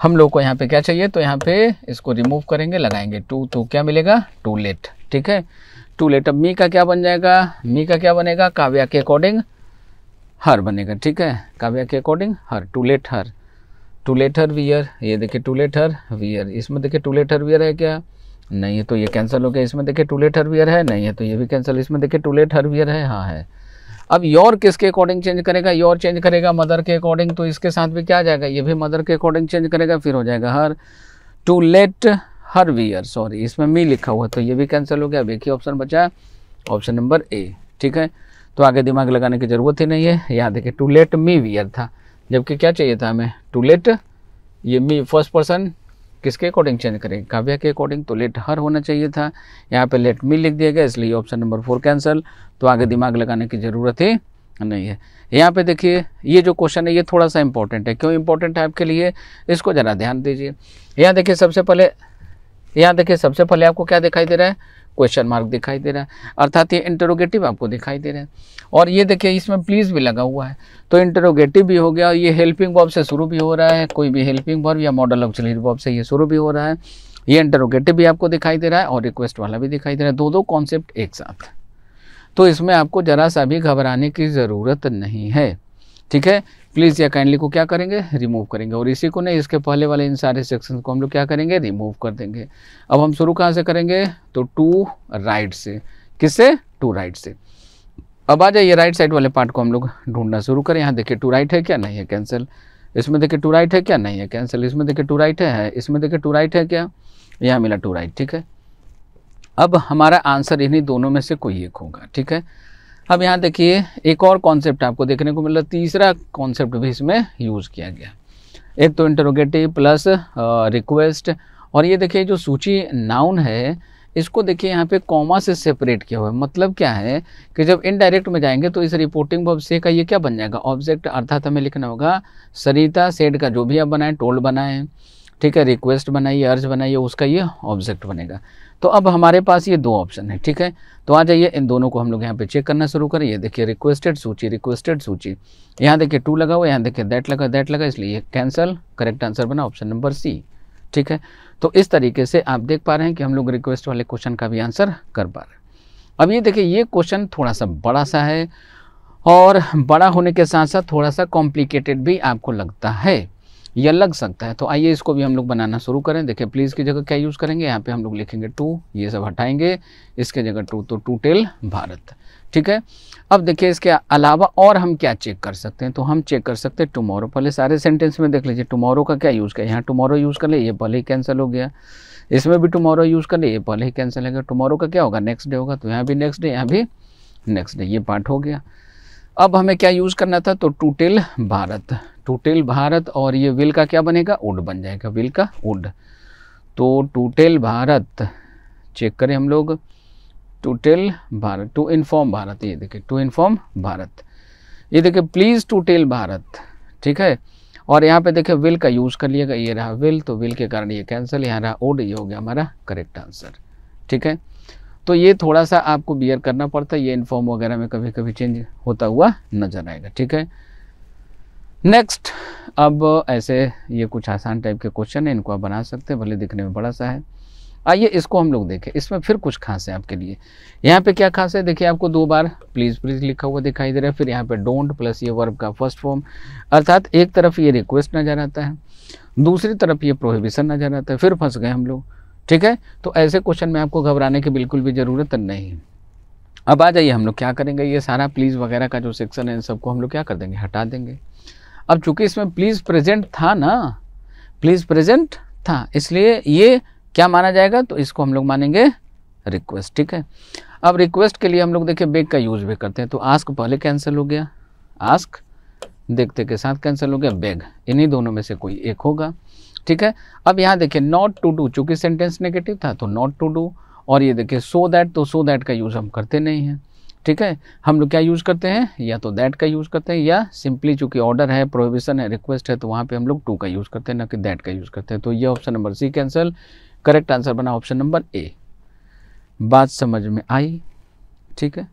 A: हम लोग को यहाँ पे क्या चाहिए तो यहाँ पे इसको रिमूव करेंगे लगाएंगे टू तो क्या मिलेगा टू लेट ठीक है टू लेट अब मी का क्या बन जाएगा मी का क्या बनेगा काव्या के अकॉर्डिंग हर बनेगा ठीक है काव्या के according her to let her to let her wear ये देखिए टू लेट हर वियर इसमें देखिए टू लेट हर वियर है क्या नहीं है तो ये कैंसिल हो गया इसमें देखिए टू लेट हर वियर है नहीं है तो ये भी कैंसिल इसमें देखिए टू लेट हर वियर है हाँ है अब योर किसके अकॉर्डिंग चेंज करेगा योर चेंज करेगा मदर के अकॉर्डिंग तो इसके साथ भी क्या आ जाएगा ये भी मदर के अकॉर्डिंग चेंज करेगा फिर हो जाएगा her to let her wear sorry इसमें मी लिखा हुआ तो ये भी कैंसिल हो गया अब एक ही ऑप्शन बचा ऑप्शन नंबर ए ठीक है तो आगे दिमाग लगाने की ज़रूरत ही नहीं है यहाँ देखिए टू लेट मी वीयर था जबकि क्या चाहिए था हमें टू लेट ये मी फर्स्ट पर्सन किसके अकॉर्डिंग चेंज करेंगे काव्या के अकॉर्डिंग तो लेट हर होना चाहिए था यहाँ पे लेट मी लिख दिया गया इसलिए ऑप्शन नंबर फोर कैंसिल तो आगे दिमाग लगाने की ज़रूरत ही नहीं है यहाँ पे देखिए ये जो क्वेश्चन है ये थोड़ा सा इंपॉर्टेंट है क्यों इंपॉर्टेंट है आपके लिए इसको ज़रा ध्यान दीजिए यहाँ देखिए सबसे पहले यहाँ देखिए सबसे पहले आपको क्या दिखाई दे रहा है क्वेश्चन मार्क दिखाई दे रहा है अर्थात ये इंटरोगेटिव आपको दिखाई दे रहा है और ये देखिए इसमें प्लीज़ भी लगा हुआ है तो इंटरोगेटिव भी हो गया ये हेल्पिंग बॉब से शुरू भी हो रहा है कोई भी हेल्पिंग बॉब या मॉडल ऑक्सिलरी बॉब से ये शुरू भी हो रहा है ये इंटरोगेटिव भी आपको दिखाई दे रहा है और रिक्वेस्ट वाला भी दिखाई दे रहा है दो दो कॉन्सेप्ट एक साथ तो इसमें आपको ज़रा सा भी घबराने की ज़रूरत नहीं है ठीक है प्लीज़ या काइंडली को क्या करेंगे रिमूव करेंगे और इसी को नहीं इसके पहले वाले इन सारे सेक्शन को हम लोग क्या करेंगे रिमूव कर देंगे अब हम शुरू कहाँ से करेंगे तो टू राइट से किससे टू राइट से अब आ जाइए राइट साइड वाले पार्ट को हम लोग ढूंढना शुरू करें यहाँ देखिए टू राइट है क्या नहीं है कैंसिल इसमें देखिए टू राइट है क्या नहीं है कैंसिल इसमें देखिए टू राइट है इसमें देखिए टू राइट है क्या यहाँ मिला टू राइट ठीक है अब हमारा आंसर इन्हीं दोनों में से कोई एक होगा ठीक है अब यहाँ देखिए एक और कॉन्सेप्ट आपको देखने को मिला तीसरा कॉन्सेप्ट भी इसमें यूज़ किया गया एक तो इंटरोगेटिव प्लस रिक्वेस्ट और ये देखिए जो सूची नाउन है इसको देखिए यहाँ पे कॉमा से सेपरेट किया हुआ है मतलब क्या है कि जब इनडायरेक्ट में जाएंगे तो इस रिपोर्टिंग बॉब से का ये क्या बन जाएगा ऑब्जेक्ट अर्थात हमें लिखना होगा सरिता सेड का जो भी आप बनाएं टोल्ड बनाएं ठीक है रिक्वेस्ट बनाइए अर्ज बनाइए उसका ये ऑब्जेक्ट बनेगा तो अब हमारे पास ये दो ऑप्शन है ठीक है तो आ जाइए इन दोनों को हम लोग यहाँ पे चेक करना शुरू करें ये देखिए रिक्वेस्टेड सूची रिक्वेस्टेड सूची यहाँ देखिए टू लगा हुआ यहाँ देखिए दैट लगा दैट लगा इसलिए ये कैंसल करेक्ट आंसर बना ऑप्शन नंबर सी ठीक है तो इस तरीके से आप देख पा रहे हैं कि हम लोग रिक्वेस्ट वाले क्वेश्चन का भी आंसर कर पा रहे हैं अब ये देखिए ये क्वेश्चन थोड़ा सा बड़ा सा है और बड़ा होने के साथ साथ थोड़ा सा कॉम्प्लिकेटेड भी आपको लगता है या लग सकता है तो आइए इसको भी हम लोग बनाना शुरू करें देखिए प्लीज़ की जगह क्या यूज़ करेंगे यहाँ पे हम लोग लिखेंगे टू ये सब हटाएंगे इसके जगह टू तो टू टेल भारत ठीक है अब देखिए इसके अलावा और हम क्या चेक कर सकते हैं तो हम चेक कर सकते हैं टुमारो पहले सारे सेंटेंस में देख लीजिए टुमारो का क्या यूज़ किया यहाँ टुमारो यूज़ कर ले ये पहले ही कैंसिल हो गया इसमें भी टुमारो यूज़ कर ले ये पहले ही कैंसिल हो गया टुमारो का क्या होगा नेक्स्ट डे होगा तो यहाँ भी नेक्स्ट डे यहाँ भी नेक्स्ट डे ये पार्ट हो गया अब हमें क्या यूज़ करना था तो to tell Bharat to tell Bharat और ये विल का क्या बनेगा उड बन जाएगा विल का उड तो टूटेल भारत चेक करें हम लोग to tell Bharat to inform Bharat ये देखिए टू इन्फॉर्म भारत ये देखिए प्लीज़ टेल भारत ठीक है और यहाँ पे देखिए विल का यूज़ कर लिएगा ये रहा विल तो विल के कारण ये कैंसिल यहाँ रहा ओड ये हो गया हमारा करेक्ट आंसर ठीक है तो ये थोड़ा सा आपको बियर करना पड़ता है ये इन्फॉर्म वगैरह में कभी कभी चेंज होता हुआ नजर आएगा ठीक है नेक्स्ट अब ऐसे ये कुछ आसान टाइप के क्वेश्चन है इनको आप बना सकते हैं भले दिखने में बड़ा सा है आइए इसको हम लोग देखें इसमें फिर कुछ खास है आपके लिए यहाँ पे क्या खास है देखिए आपको दो बार प्लीज़ प्लीज़ लिखा हुआ दिखाई दे रहा है फिर यहाँ पे डोंट प्लस ये वर्ब का फर्स्ट फॉर्म अर्थात एक तरफ ये रिक्वेस्ट नज़र आता है दूसरी तरफ ये प्रोहिबिशन नज़र आता है फिर फंस गए हम लोग ठीक है तो ऐसे क्वेश्चन में आपको घबराने की बिल्कुल भी ज़रूरत नहीं अब आ जाइए हम लोग क्या करेंगे ये सारा प्लीज़ वगैरह का जो सेक्शन है इन सबको हम लोग क्या कर देंगे हटा देंगे अब चूंकि इसमें प्लीज प्रेजेंट था ना प्लीज प्रेजेंट था इसलिए ये क्या माना जाएगा तो इसको हम लोग मानेंगे रिक्वेस्ट ठीक है अब रिक्वेस्ट के लिए हम लोग देखिए बेग का यूज भी करते हैं तो आस्क पहले कैंसिल हो गया आस्क देखते के साथ कैंसिल हो गया बेग इन्हीं दोनों में से कोई एक होगा ठीक है अब यहाँ देखिए नॉट टू डू चूंकि सेंटेंस नेगेटिव था तो नॉट टू डू और ये देखिए सो दैट तो सो दैट का यूज़ हम करते नहीं हैं ठीक है हम लोग क्या यूज़ करते हैं या तो दैट का यूज़ करते हैं या सिंपली चूंकि ऑर्डर है प्रोहिबिशन है रिक्वेस्ट है तो वहाँ पे हम लोग टू का यूज़ करते हैं ना कि दैट का यूज़ करते हैं तो ये option number C cancel correct answer बना ऑप्शन नंबर ए बात समझ में आई ठीक है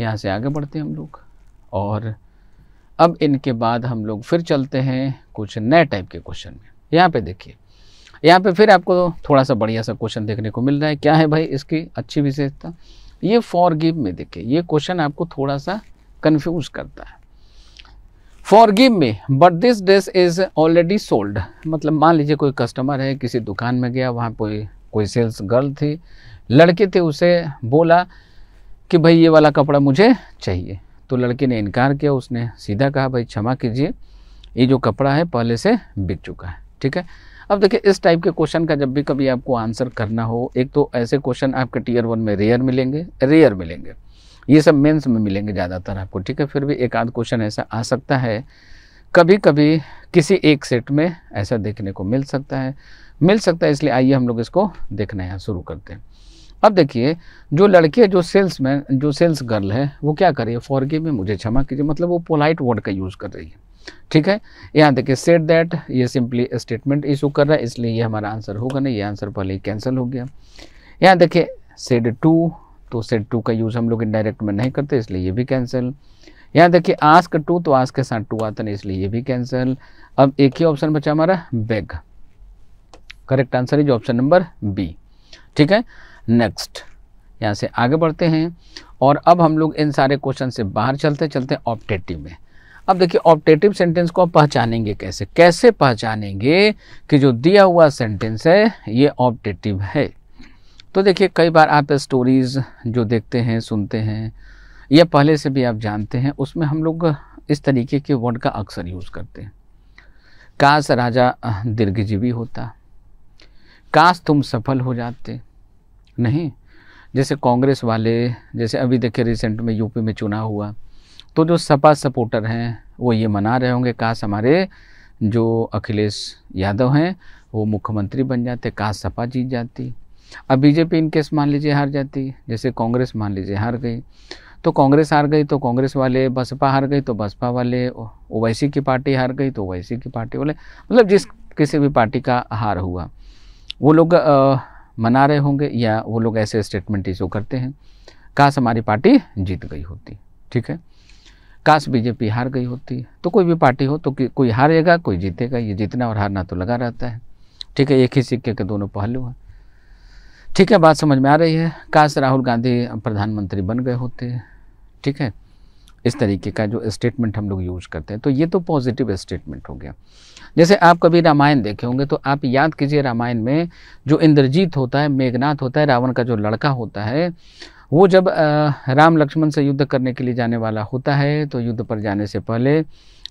A: यहाँ से आगे बढ़ते हैं हम लोग और अब इनके बाद हम लोग फिर चलते हैं कुछ नए टाइप के क्वेश्चन में यहाँ पे देखिए यहाँ पे फिर आपको थोड़ा सा बढ़िया सा क्वेश्चन देखने को मिल रहा है क्या है भाई इसकी अच्छी विशेषता ये फॉर गिव में देखे ये क्वेश्चन आपको थोड़ा सा कन्फ्यूज करता है forgive me but this dress is already sold मतलब मान लीजिए कोई कस्टमर है किसी दुकान में गया वहाँ कोई कोई सेल्स गर्ल थी लड़के थे उसे बोला कि भाई ये वाला कपड़ा मुझे चाहिए तो लड़के ने इनकार किया उसने सीधा कहा भाई क्षमा कीजिए ये जो कपड़ा है पहले से बिक चुका है ठीक है अब देखिए इस टाइप के क्वेश्चन का जब भी कभी आपको आंसर करना हो एक तो ऐसे क्वेश्चन आपके टीयर वन में रेयर मिलेंगे रेयर मिलेंगे ये सब मेंस में मिलेंगे ज़्यादातर आपको ठीक है फिर भी एक आध क्वेश्चन ऐसा आ सकता है कभी कभी किसी एक सेट में ऐसा देखने को मिल सकता है मिल सकता है इसलिए आइए हम लोग इसको देखना यहाँ शुरू करते हैं अब देखिए जो लड़की है जो सेल्स मैन जो सेल्स गर्ल है वो क्या कर रही है फॉरगिव में मुझे क्षमा कीजिए मतलब वो पोलाइट वर्ड का यूज़ कर रही है ठीक है यहाँ देखिए सेट दैट ये सिंपली स्टेटमेंट इशू कर रहा है इसलिए ये हमारा आंसर होगा नहीं ये आंसर पहले ही कैंसिल हो गया यहाँ देखिए सेट टू तो सेट टू का यूज़ हम लोग इनडायरेक्ट में नहीं करते इसलिए ये भी कैंसिल यहाँ देखिए आस्क टू तो आस्क के साथ टू आता नहीं इसलिए ये भी कैंसिल अब एक ही ऑप्शन बचा हमारा बेग correct answer is option number B ठीक है नेक्स्ट यहाँ से आगे बढ़ते हैं और अब हम लोग इन सारे क्वेश्चन से बाहर चलते चलते ऑप्टेटिव में अब देखिए ऑप्टेटिव सेंटेंस को आप पहचानेंगे कैसे कैसे पहचानेंगे कि जो दिया हुआ सेंटेंस है ये ऑप्टेटिव है तो देखिए कई बार आप स्टोरीज़ जो देखते हैं सुनते हैं या पहले से भी आप जानते हैं उसमें हम लोग इस तरीके के वर्ड का अक्सर यूज़ करते हैं काश राजा दीर्घजीवी होता काश तुम सफल हो जाते नहीं जैसे कांग्रेस वाले जैसे अभी देखिए रिसेंट में यूपी में चुनाव हुआ तो जो सपा सपोर्टर हैं वो ये मना रहे होंगे काश हमारे जो अखिलेश यादव हैं वो मुख्यमंत्री बन जाते काश सपा जीत जाती अब बीजेपी इन केस मान लीजिए हार जाती जैसे कांग्रेस मान लीजिए हार गई तो कांग्रेस हार गई तो कांग्रेस वाले बसपा हार गई तो बसपा वाले ओवैसी की पार्टी हार गई तो ओवैसी की पार्टी वाले मतलब जिस किसी भी पार्टी का हार हुआ वो लोग आ, मना रहे होंगे या वो लोग ऐसे स्टेटमेंट इशू करते हैं काश हमारी पार्टी जीत गई होती ठीक है काश बीजेपी हार गई होती तो कोई भी पार्टी हो तो कोई हारेगा कोई जीतेगा ये जीतना और हारना तो लगा रहता है ठीक है एक ही सिक्के के दोनों पहलू हैं ठीक है बात समझ में आ रही है काश राहुल गांधी प्रधानमंत्री बन गए होते ठीक है इस तरीके का जो स्टेटमेंट हम लोग यूज़ करते हैं तो ये तो पॉजिटिव स्टेटमेंट हो गया जैसे आप कभी रामायण देखे होंगे तो आप याद कीजिए रामायण में जो इंद्रजीत होता है मेघनाथ होता है रावण का जो लड़का होता है वो जब राम लक्ष्मण से युद्ध करने के लिए जाने वाला होता है तो युद्ध पर जाने से पहले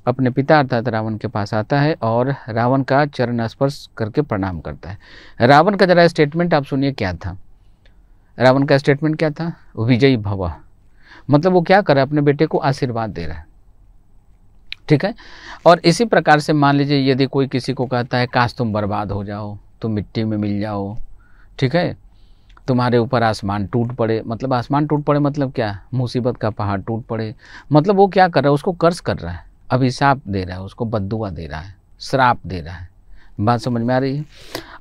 A: अपने पिता अर्थात रावण के पास आता है और रावण का चरण स्पर्श करके प्रणाम करता है रावण का जरा स्टेटमेंट आप सुनिए क्या था रावण का स्टेटमेंट क्या था विजयी भव मतलब वो क्या कर रहा है अपने बेटे को आशीर्वाद दे रहा है ठीक है और इसी प्रकार से मान लीजिए यदि कोई किसी को कहता है काश तुम बर्बाद हो जाओ तुम मिट्टी में मिल जाओ ठीक है तुम्हारे ऊपर आसमान टूट पड़े मतलब आसमान टूट पड़े मतलब क्या मुसीबत का पहाड़ टूट पड़े मतलब वो क्या कर रहा है उसको कर्ज कर रहा है अभिशाप दे रहा है उसको बदुआ दे रहा है श्राप दे रहा है बात समझ में आ रही है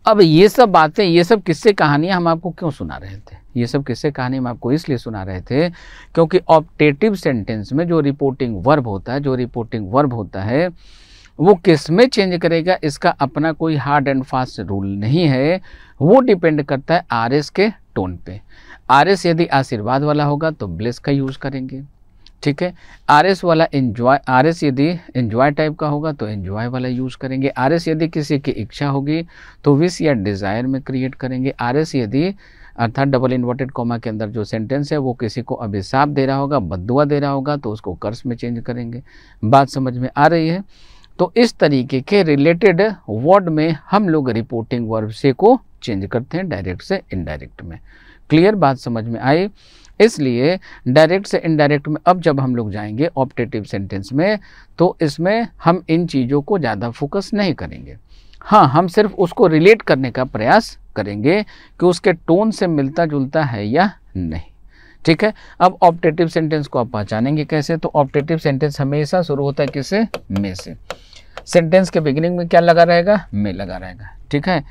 A: अब ये सब बातें ये सब किस्से कहानियाँ हम आपको क्यों सुना रहे थे ये सब किस्से कहानी हम आपको इसलिए सुना रहे थे क्योंकि ऑप्टेटिव सेंटेंस में जो रिपोर्टिंग वर्ब होता है जो रिपोर्टिंग वर्ब होता है वो किस में चेंज करेगा इसका अपना कोई हार्ड एंड फास्ट रूल नहीं है वो डिपेंड करता है आर के टोन पे आर यदि आशीर्वाद वाला होगा तो ब्लेस का यूज़ करेंगे ठीक है आर एस वाला एंजॉय आर एस यदि एन्जॉय टाइप का होगा तो एन्जॉय वाला यूज़ करेंगे आर एस यदि किसी की इच्छा होगी तो विश या डिज़ायर में क्रिएट करेंगे आर एस यदि अर्थात डबल इन्वर्टेड कॉमा के अंदर जो सेंटेंस है वो किसी को अभिशाप दे रहा होगा बदुआ दे रहा होगा तो उसको कर्स में चेंज करेंगे बात समझ में आ रही है तो इस तरीके के रिलेटेड वर्ड में हम लोग रिपोर्टिंग वर्ब से को चेंज करते हैं डायरेक्ट से इनडायरेक्ट में क्लियर बात समझ में आई इसलिए डायरेक्ट से इनडायरेक्ट में अब जब हम लोग जाएंगे ऑप्टेटिव सेंटेंस में तो इसमें हम इन चीज़ों को ज़्यादा फोकस नहीं करेंगे हाँ हम सिर्फ उसको रिलेट करने का प्रयास करेंगे कि उसके टोन से मिलता जुलता है या नहीं ठीक है अब ऑप्टेटिव सेंटेंस को आप पहचानेंगे कैसे तो ऑप्टेटिव सेंटेंस हमेशा शुरू होता है किसे मे से सेंटेंस के बिगिनिंग में क्या लगा रहेगा मे लगा रहेगा ठीक है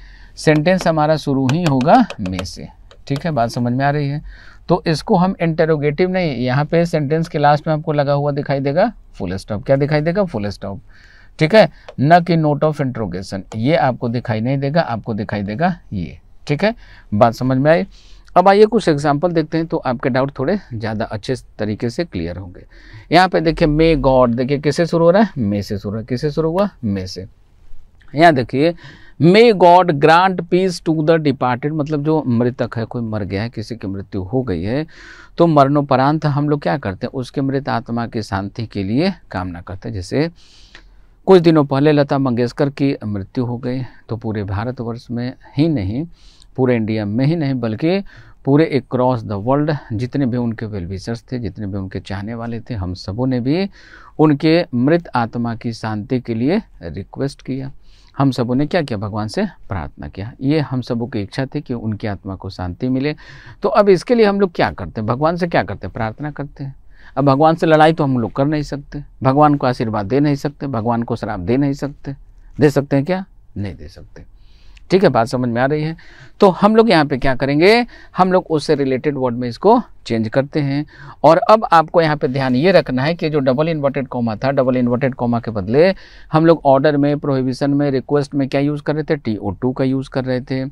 A: सेंटेंस हमारा शुरू ही होगा मे से ठीक है बात समझ में आ रही है तो इसको हम इंटेरोगेटिव नहीं यहाँ पे सेंटेंस के लास्ट में आपको लगा हुआ दिखाई देगा फुल स्टॉप क्या दिखाई देगा फुल स्टॉप ठीक है न कि नोट ऑफ इंटरोगेशन ये आपको दिखाई नहीं देगा आपको दिखाई देगा ये ठीक है बात समझ में आई अब आइए कुछ एग्जाम्पल देखते हैं तो आपके डाउट थोड़े ज़्यादा अच्छे तरीके से क्लियर होंगे यहाँ पे देखिए मे गॉड देखिए किसे शुरू हो रहा है मे से शुरू हो रहा है किसे शुरू हुआ मे से यहाँ देखिए may god grant peace to the departed मतलब जो मृतक है कोई मर गया है किसी की मृत्यु हो गई है तो मरणोपरांत हम लोग क्या करते हैं उसके मृत आत्मा की शांति के लिए कामना करते हैं जैसे कुछ दिनों पहले लता मंगेशकर की मृत्यु हो गई तो पूरे भारतवर्ष में ही नहीं पूरे इंडिया में ही नहीं बल्कि पूरे अक्रॉस द वर्ल्ड जितने भी उनके वेलविशर्स थे जितने भी उनके चाहने वाले थे हम सबों ने भी उनके मृत आत्मा की शांति के लिए रिक्वेस्ट किया हम सबों ने क्या किया भगवान से प्रार्थना किया ये हम सबों की इच्छा थी कि उनकी आत्मा को शांति मिले तो अब इसके लिए हम लोग क्या करते हैं भगवान से क्या करते हैं प्रार्थना करते हैं अब भगवान से लड़ाई तो हम लोग कर नहीं सकते भगवान को आशीर्वाद दे नहीं सकते भगवान को शराब दे नहीं सकते दे सकते हैं क्या नहीं दे सकते ठीक है बात समझ में आ रही है तो हम लोग यहाँ पे क्या करेंगे हम लोग उससे रिलेटेड वर्ड में इसको चेंज करते हैं और अब आपको यहाँ पे ध्यान ये रखना है कि जो डबल इन्वर्टेड कॉमा था डबल इन्वर्टेड कॉमा के बदले हम लोग ऑर्डर में प्रोहिबिशन में रिक्वेस्ट में क्या यूज़ कर रहे थे टी ओ टू का यूज़ कर रहे थे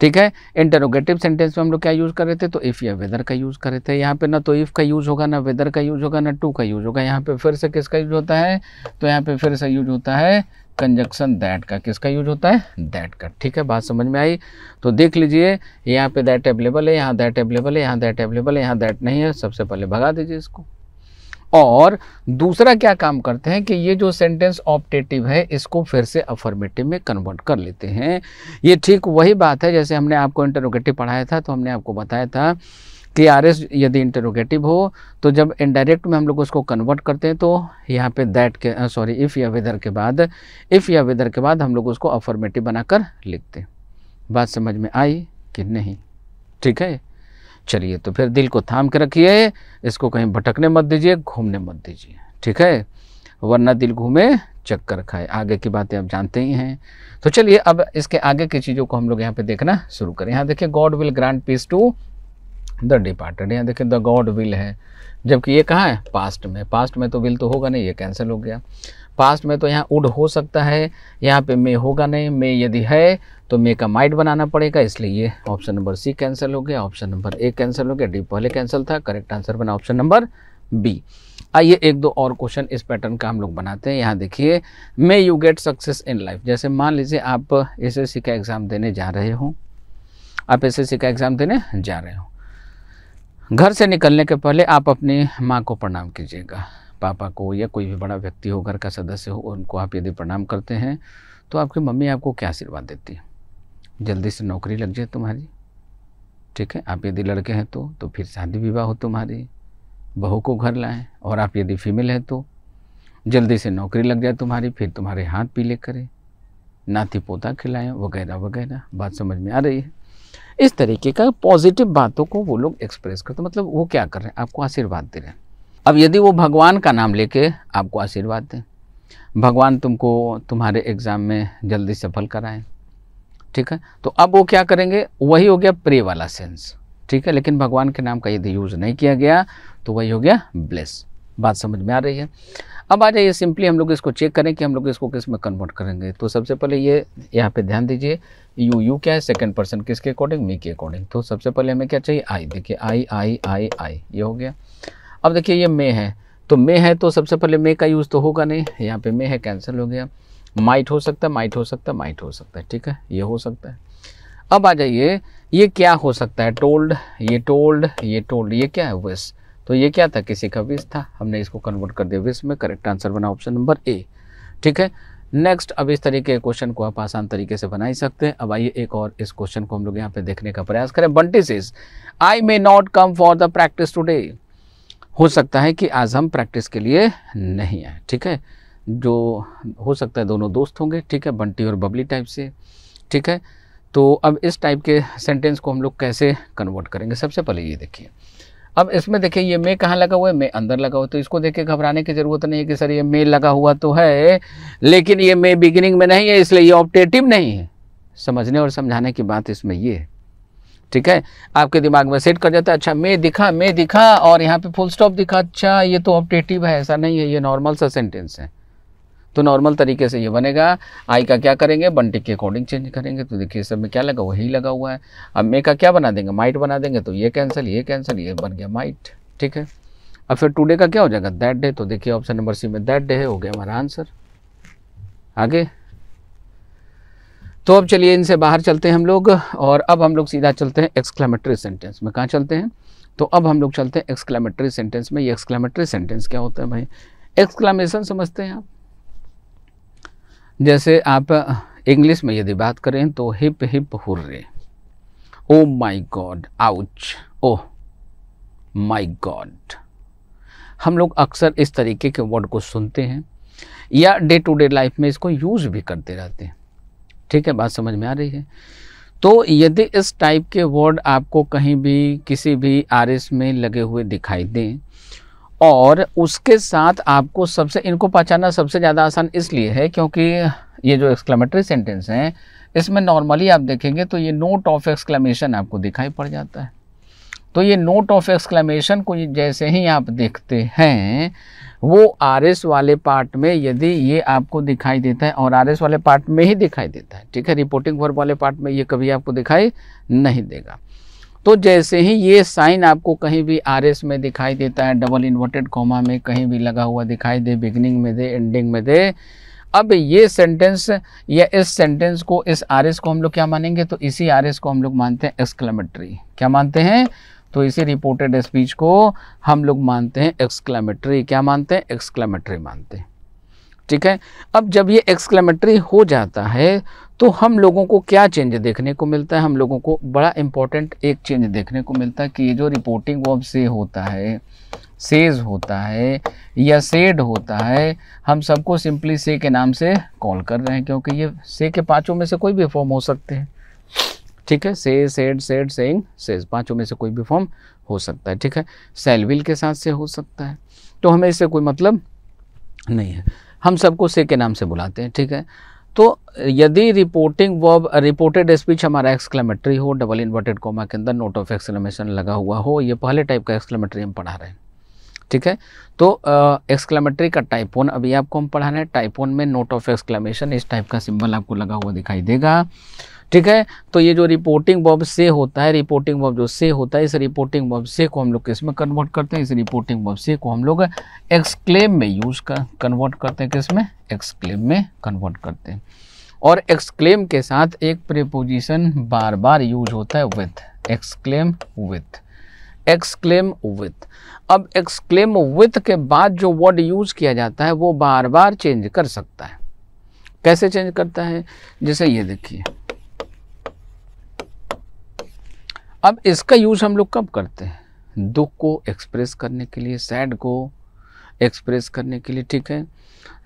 A: ठीक है इंटरोगेटिव सेंटेंस में हम लोग क्या यूज़ कर रहे थे तो इफ़ या वेदर का यूज़ कर रहे थे यहाँ पे ना तो इफ़ का यूज़ होगा ना वेदर का यूज़ होगा ना टू का यूज़ होगा यहाँ पे फिर से किसका यूज़ होता है तो यहाँ पे फिर से यूज़ होता है कंजक्शन दैट का किसका यूज होता है दैट का ठीक है बात समझ में आई तो देख लीजिए यहाँ पे दैट अवेलेबल है यहाँ दैट अवेलेबल है यहाँ दैट अवेलेबल है यहाँ दैट नहीं है सबसे पहले भगा दीजिए इसको और दूसरा क्या काम करते हैं कि ये जो सेंटेंस ऑप्टेटिव है इसको फिर से अफर्मेटिव में कन्वर्ट कर लेते हैं ये ठीक वही बात है जैसे हमने आपको इंटरोगेटिव पढ़ाया था तो हमने आपको बताया था आर एस यदि इंटरोगेटिव हो तो जब इनडायरेक्ट में हम लोग उसको कन्वर्ट करते हैं तो यहाँ पे दैट के सॉरी इफ़ या वेदर के बाद इफ़ या वेदर के बाद हम लोग उसको अफॉर्मेटिव बनाकर लिखते हैं बात समझ में आई कि नहीं ठीक है चलिए तो फिर दिल को थाम के रखिए इसको कहीं भटकने मत दीजिए घूमने मत दीजिए ठीक है वरना दिल घूमे चक्कर खाए आगे की बातें आप जानते ही हैं तो चलिए अब इसके आगे की चीज़ों को हम लोग यहाँ पे देखना शुरू करें यहाँ देखिए god will grant peace to the departed यहाँ देखिए द गॉड विल है जबकि ये कहाँ है पास्ट में पास्ट में तो विल तो होगा नहीं ये कैंसिल हो गया पास्ट में तो यहाँ उड हो सकता है यहाँ पे मे होगा नहीं मे यदि है तो मे का माइट बनाना पड़ेगा इसलिए ये ऑप्शन नंबर सी कैंसिल हो गया ऑप्शन नंबर ए कैंसिल हो गया डी पहले कैंसिल था करेक्ट आंसर बना ऑप्शन नंबर बी आइए एक दो और क्वेश्चन इस पैटर्न का हम लोग बनाते हैं यहाँ देखिए may you get success in life जैसे मान लीजिए आप एस का एग्ज़ाम देने जा रहे हो आप एस का एग्ज़ाम देने जा रहे हो घर से निकलने के पहले आप अपनी माँ को प्रणाम कीजिएगा पापा को या कोई भी बड़ा व्यक्ति हो घर का सदस्य हो उनको आप यदि प्रणाम करते हैं तो आपकी मम्मी आपको क्या आशीर्वाद देती है जल्दी से नौकरी लग जाए तुम्हारी ठीक है आप यदि लड़के हैं तो तो फिर शादी विवाह हो तुम्हारी बहू को घर लाएं और आप यदि फीमेल हैं तो जल्दी से नौकरी लग जाए तुम्हारी फिर तुम्हारे हाथ पीले करें नाती पोता खिलाएं वगैरह वगैरह बात समझ में आ रही है इस तरीके का पॉजिटिव बातों को वो लोग एक्सप्रेस करते मतलब वो क्या कर रहे हैं आपको आशीर्वाद दे रहे हैं अब यदि वो भगवान का नाम लेके आपको आशीर्वाद दें भगवान तुमको तुम्हारे एग्ज़ाम में जल्दी सफल कराएं ठीक है तो अब वो क्या करेंगे वही हो गया प्रे वाला सेंस ठीक है लेकिन भगवान के नाम का यदि यूज़ नहीं किया गया तो वही हो गया ब्लेस बात समझ में आ रही है अब आ जाइए सिंपली हम लोग इसको चेक करें कि हम लोग इसको किस में कन्वर्ट करेंगे तो सबसे पहले ये यहाँ पे ध्यान दीजिए यू यू क्या है सेकंड पर्सन किसके अकॉर्डिंग मी के अकॉर्डिंग तो सबसे पहले हमें क्या चाहिए आई देखिए आई आई आई आई ये हो गया अब देखिए ये मे है तो मे है तो सबसे पहले मे का यूज़ तो होगा नहीं यहाँ पर मे है कैंसिल हो गया माइट हो सकता है माइट हो सकता है माइट हो सकता है ठीक है ये हो सकता है अब आ जाइए ये क्या हो सकता है टोल्ड ये टोल्ड ये टोल्ड ये क्या है वेस्ट तो ये क्या था किसी का विष था हमने इसको कन्वर्ट कर दिया विष में करेक्ट आंसर बना ऑप्शन नंबर ए ठीक है नेक्स्ट अब इस तरीके के क्वेश्चन को आप आसान तरीके से बना ही सकते हैं अब आइए एक और इस क्वेश्चन को हम लोग यहाँ पे देखने का प्रयास करें Bunty says I may not come for the practice today हो सकता है कि आज हम प्रैक्टिस के लिए नहीं आए ठीक है जो हो सकता है दोनों दोस्त होंगे ठीक है बंटी और बबली टाइप से ठीक है तो अब इस टाइप के सेंटेंस को हम लोग कैसे कन्वर्ट करेंगे सबसे पहले ये देखिए अब इसमें देखिए ये मे कहाँ लगा हुआ है मे अंदर लगा हुआ तो इसको देख के घबराने की जरूरत नहीं है कि सर ये मे लगा हुआ तो है लेकिन ये मे बिगिनिंग में नहीं है इसलिए ये ऑप्टेटिव नहीं है समझने और समझाने की बात इसमें ये है ठीक है आपके दिमाग में सेट कर जाता है अच्छा मैं दिखा मैं दिखा और यहाँ पे फुल स्टॉप दिखा अच्छा ये तो ऑप्टेटिव है ऐसा नहीं है ये नॉर्मल सा सेंटेंस है तो नॉर्मल तरीके से ये बनेगा आई का क्या करेंगे बंटिक के अकॉर्डिंग चेंज करेंगे तो देखिए सब में क्या लगा वही लगा हुआ है अब मे का क्या बना देंगे माइट बना देंगे तो ये कैंसिल ये कैंसिल ये बन गया माइट ठीक है अब फिर टुडे का क्या हो जाएगा दैट डे तो देखिए ऑप्शन नंबर सी में दैट डे हो गया हमारा आंसर आगे तो अब चलिए इनसे बाहर चलते हैं हम लोग और अब हम लोग सीधा चलते हैं एक्सक्लेमेटरी सेंटेंस में कहाँ चलते हैं तो अब हम लोग चलते हैं एक्सक्लेमेटरी सेंटेंस में ये एक्सक्लेमेटरी सेंटेंस क्या होता है भाई एक्सक्लामेशन समझते हैं आप जैसे आप इंग्लिश में यदि बात करें तो hip hip hurray oh my god ouch oh my god हम लोग अक्सर इस तरीके के वर्ड को सुनते हैं या डे टू डे लाइफ में इसको यूज़ भी करते रहते हैं ठीक है बात समझ में आ रही है तो यदि इस टाइप के वर्ड आपको कहीं भी किसी भी आर में लगे हुए दिखाई दें और उसके साथ आपको सबसे इनको पहचानना सबसे ज़्यादा आसान इसलिए है क्योंकि ये जो एक्सक्लेमेटरी सेंटेंस हैं इसमें नॉर्मली आप देखेंगे तो ये नोट ऑफ एक्सक्लेमेशन आपको दिखाई पड़ जाता है तो ये नोट ऑफ एक्सक्लेमेशन को जैसे ही आप देखते हैं वो आर एस वाले पार्ट में यदि ये आपको दिखाई देता है और आर एस वाले पार्ट में ही दिखाई देता है ठीक है रिपोर्टिंग वर्ब वाले पार्ट में ये कभी आपको दिखाई नहीं देगा तो जैसे ही ये साइन आपको कहीं भी आर एस में दिखाई देता है डबल इन्वर्टेड कॉमा में कहीं भी लगा हुआ दिखाई दे बिगनिंग में दे एंडिंग में दे अब ये सेंटेंस या इस सेंटेंस को इस आर एस को हम लोग क्या मानेंगे तो इसी आर एस को हम लोग मानते हैं एक्सक्लेमेटरी क्या मानते हैं तो इसी रिपोर्टेड स्पीच को हम लोग मानते हैं एक्सक्लेमेटरी क्या मानते हैं एक्सक्लेमेटरी मानते हैं ठीक है अब जब ये एक्सक्लेमेटरी हो जाता है तो हम लोगों को क्या चेंज देखने को मिलता है हम लोगों को बड़ा इम्पोर्टेंट एक चेंज देखने को मिलता है कि ये जो रिपोर्टिंग वर्ब से होता है सेज होता है या सेड होता है हम सबको सिंपली से के नाम से कॉल कर रहे हैं क्योंकि ये से के पाँचों में से कोई भी फॉर्म हो सकते हैं ठीक है से सेड सेड सेइंग सेज पाँचों में से कोई भी फॉर्म हो सकता है ठीक है सेलविल के साथ से हो सकता है तो हमें इससे कोई मतलब नहीं है हम सबको से के नाम से बुलाते हैं ठीक है तो यदि रिपोर्टिंग वर्ब रिपोर्टेड स्पीच हमारा एक्सक्लेमेटरी हो डबल इन्वर्टेड कोमा के अंदर नोट ऑफ एक्सक्लेमेशन लगा हुआ हो ये पहले टाइप का एक्सक्लेमेटरी हम पढ़ा रहे हैं ठीक है तो एक्सक्लेमेटरी का टाइप वन अभी आपको हम पढ़ा रहे हैं टाइप वन में नोट ऑफ एक्सक्लेमेशन इस टाइप का सिंबल आपको लगा हुआ दिखाई देगा ठीक है तो ये जो रिपोर्टिंग बॉब से होता है रिपोर्टिंग बॉब जो से होता है इस रिपोर्टिंग बॉब से को हम लोग किस में कन्वर्ट करते हैं इस रिपोर्टिंग बॉब से को हम लोग एक्सक्लेम में यूज़ कर कन्वर्ट करते हैं किस में एक्सक्लेम में कन्वर्ट करते हैं और एक्सक्लेम के साथ एक प्रिपोजिशन बार बार यूज होता है with exclaim with exclaim with अब एक्सक्लेम विथ के बाद जो वर्ड यूज किया जाता है वो बार बार चेंज कर सकता है कैसे चेंज करता है जैसे ये देखिए अब इसका यूज़ हम लोग कब करते हैं दुख को एक्सप्रेस करने के लिए सैड को एक्सप्रेस करने के लिए ठीक है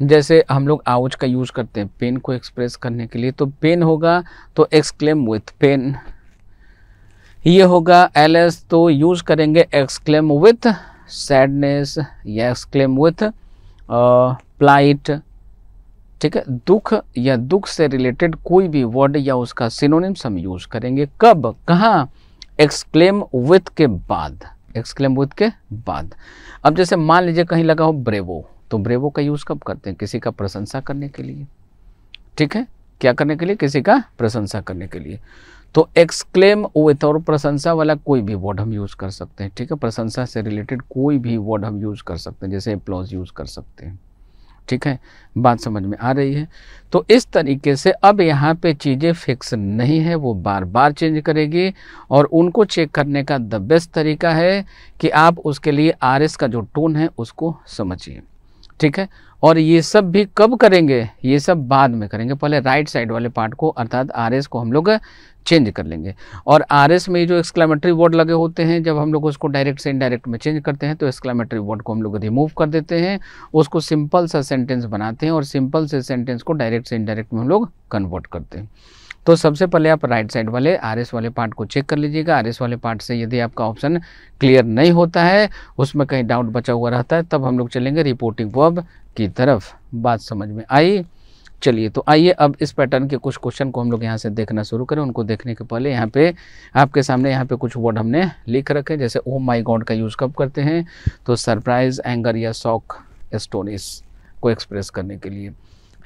A: जैसे हम लोग आउच का यूज़ करते हैं पेन को एक्सप्रेस करने के लिए तो पेन होगा तो एक्सक्लेम विथ पेन ये होगा एल एस तो यूज़ करेंगे एक्सक्लेम विथ सैडनेस या एक्सक्लेम विथ प्लाइट ठीक है दुख या दुख से रिलेटेड कोई भी वर्ड या उसका सिनोनिम्स हम यूज़ करेंगे कब कहाँ एक्सक्लेम विथ के बाद एक्सक्लेम विथ के बाद अब जैसे मान लीजिए कहीं लगा हो ब्रेवो तो ब्रेवो का यूज़ कब करते हैं किसी का प्रशंसा करने के लिए ठीक है क्या करने के लिए किसी का प्रशंसा करने के लिए तो एक्सक्लेम विथ और प्रशंसा वाला कोई भी वर्ड हम यूज़ कर सकते हैं ठीक है प्रशंसा से रिलेटेड कोई भी वर्ड हम यूज़ कर सकते हैं जैसे अप्लॉज यूज़ कर सकते हैं ठीक है बात समझ में आ रही है तो इस तरीके से अब यहाँ पे चीज़ें फिक्स नहीं है वो बार बार चेंज करेगी और उनको चेक करने का द बेस्ट तरीका है कि आप उसके लिए आर का जो टोन है उसको समझिए ठीक है और ये सब भी कब करेंगे ये सब बाद में करेंगे पहले राइट साइड वाले पार्ट को अर्थात आर को हम लोग चेंज कर लेंगे और आर में जो एक्सक्लामेटरी वर्ड लगे होते हैं जब हम लोग उसको डायरेक्ट से इनडायरेक्ट में चेंज करते हैं तो एक्सक्लामेटरी वर्ड को हम लोग रिमूव कर देते हैं उसको सिंपल सा सेंटेंस बनाते हैं और सिंपल से सेंटेंस को डायरेक्ट से इनडायरेक्ट में हम लोग कन्वर्ट करते हैं तो सबसे पहले आप राइट साइड वाले आर वाले पार्ट को चेक कर लीजिएगा आर वाले पार्ट से यदि आपका ऑप्शन क्लियर नहीं होता है उसमें कहीं डाउट बचा हुआ रहता है तब हम लोग चलेंगे रिपोर्टिंग वर्ब की तरफ बात समझ में आई चलिए तो आइए अब इस पैटर्न के कुछ क्वेश्चन को हम लोग यहाँ से देखना शुरू करें उनको देखने के पहले यहाँ पे आपके सामने यहाँ पे कुछ वर्ड हमने लिख रखे जैसे ओम माई गॉड का यूज़ कब करते हैं तो सरप्राइज एंगर या शॉक स्टोरीज को एक्सप्रेस करने के लिए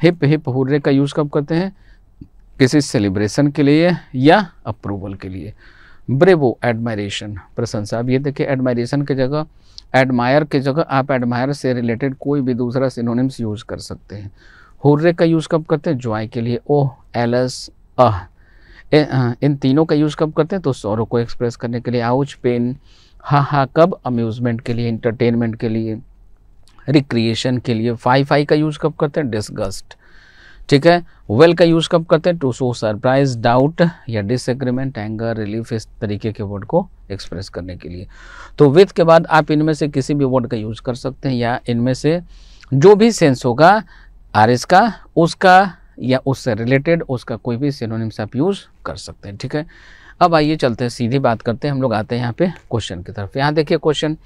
A: हिप हिप हुर्रे का यूज़ कब करते हैं किसी सेलिब्रेशन के लिए या अप्रूवल के लिए ब्रेवो एडमायरेशन प्रशंसा अब ये देखिए एडमायरेशन की जगह एडमायर की जगह आप एडमायर से रिलेटेड कोई भी दूसरा सिनोनिम्स यूज़ कर सकते हैं हुर्रे का यूज़ कब करते हैं जॉय के लिए ओह एलस अह इन तीनों का यूज़ कब करते हैं तो सौरव को एक्सप्रेस करने के लिए आउच पेन हा हा कब अम्यूज़मेंट के लिए इंटरटेनमेंट के लिए रिक्रिएशन के लिए फाई फाई का यूज़ कब करते हैं डिस्गस्ट ठीक है वेल का यूज़ कब करते हैं टू शो सरप्राइज डाउट या डिसएग्रीमेंट एंगर रिलीफ इस तरीके के वर्ड को एक्सप्रेस करने के लिए तो विथ के बाद आप इनमें से किसी भी वर्ड का यूज़ कर सकते हैं या इनमें से जो भी सेंस होगा आर एस का उसका या उससे रिलेटेड उसका कोई भी सिनोनिम्स आप यूज़ कर सकते हैं ठीक है अब आइए चलते हैं सीधी बात करते हैं हम लोग आते हैं यहाँ पे क्वेश्चन की तरफ यहाँ देखिए क्वेश्चन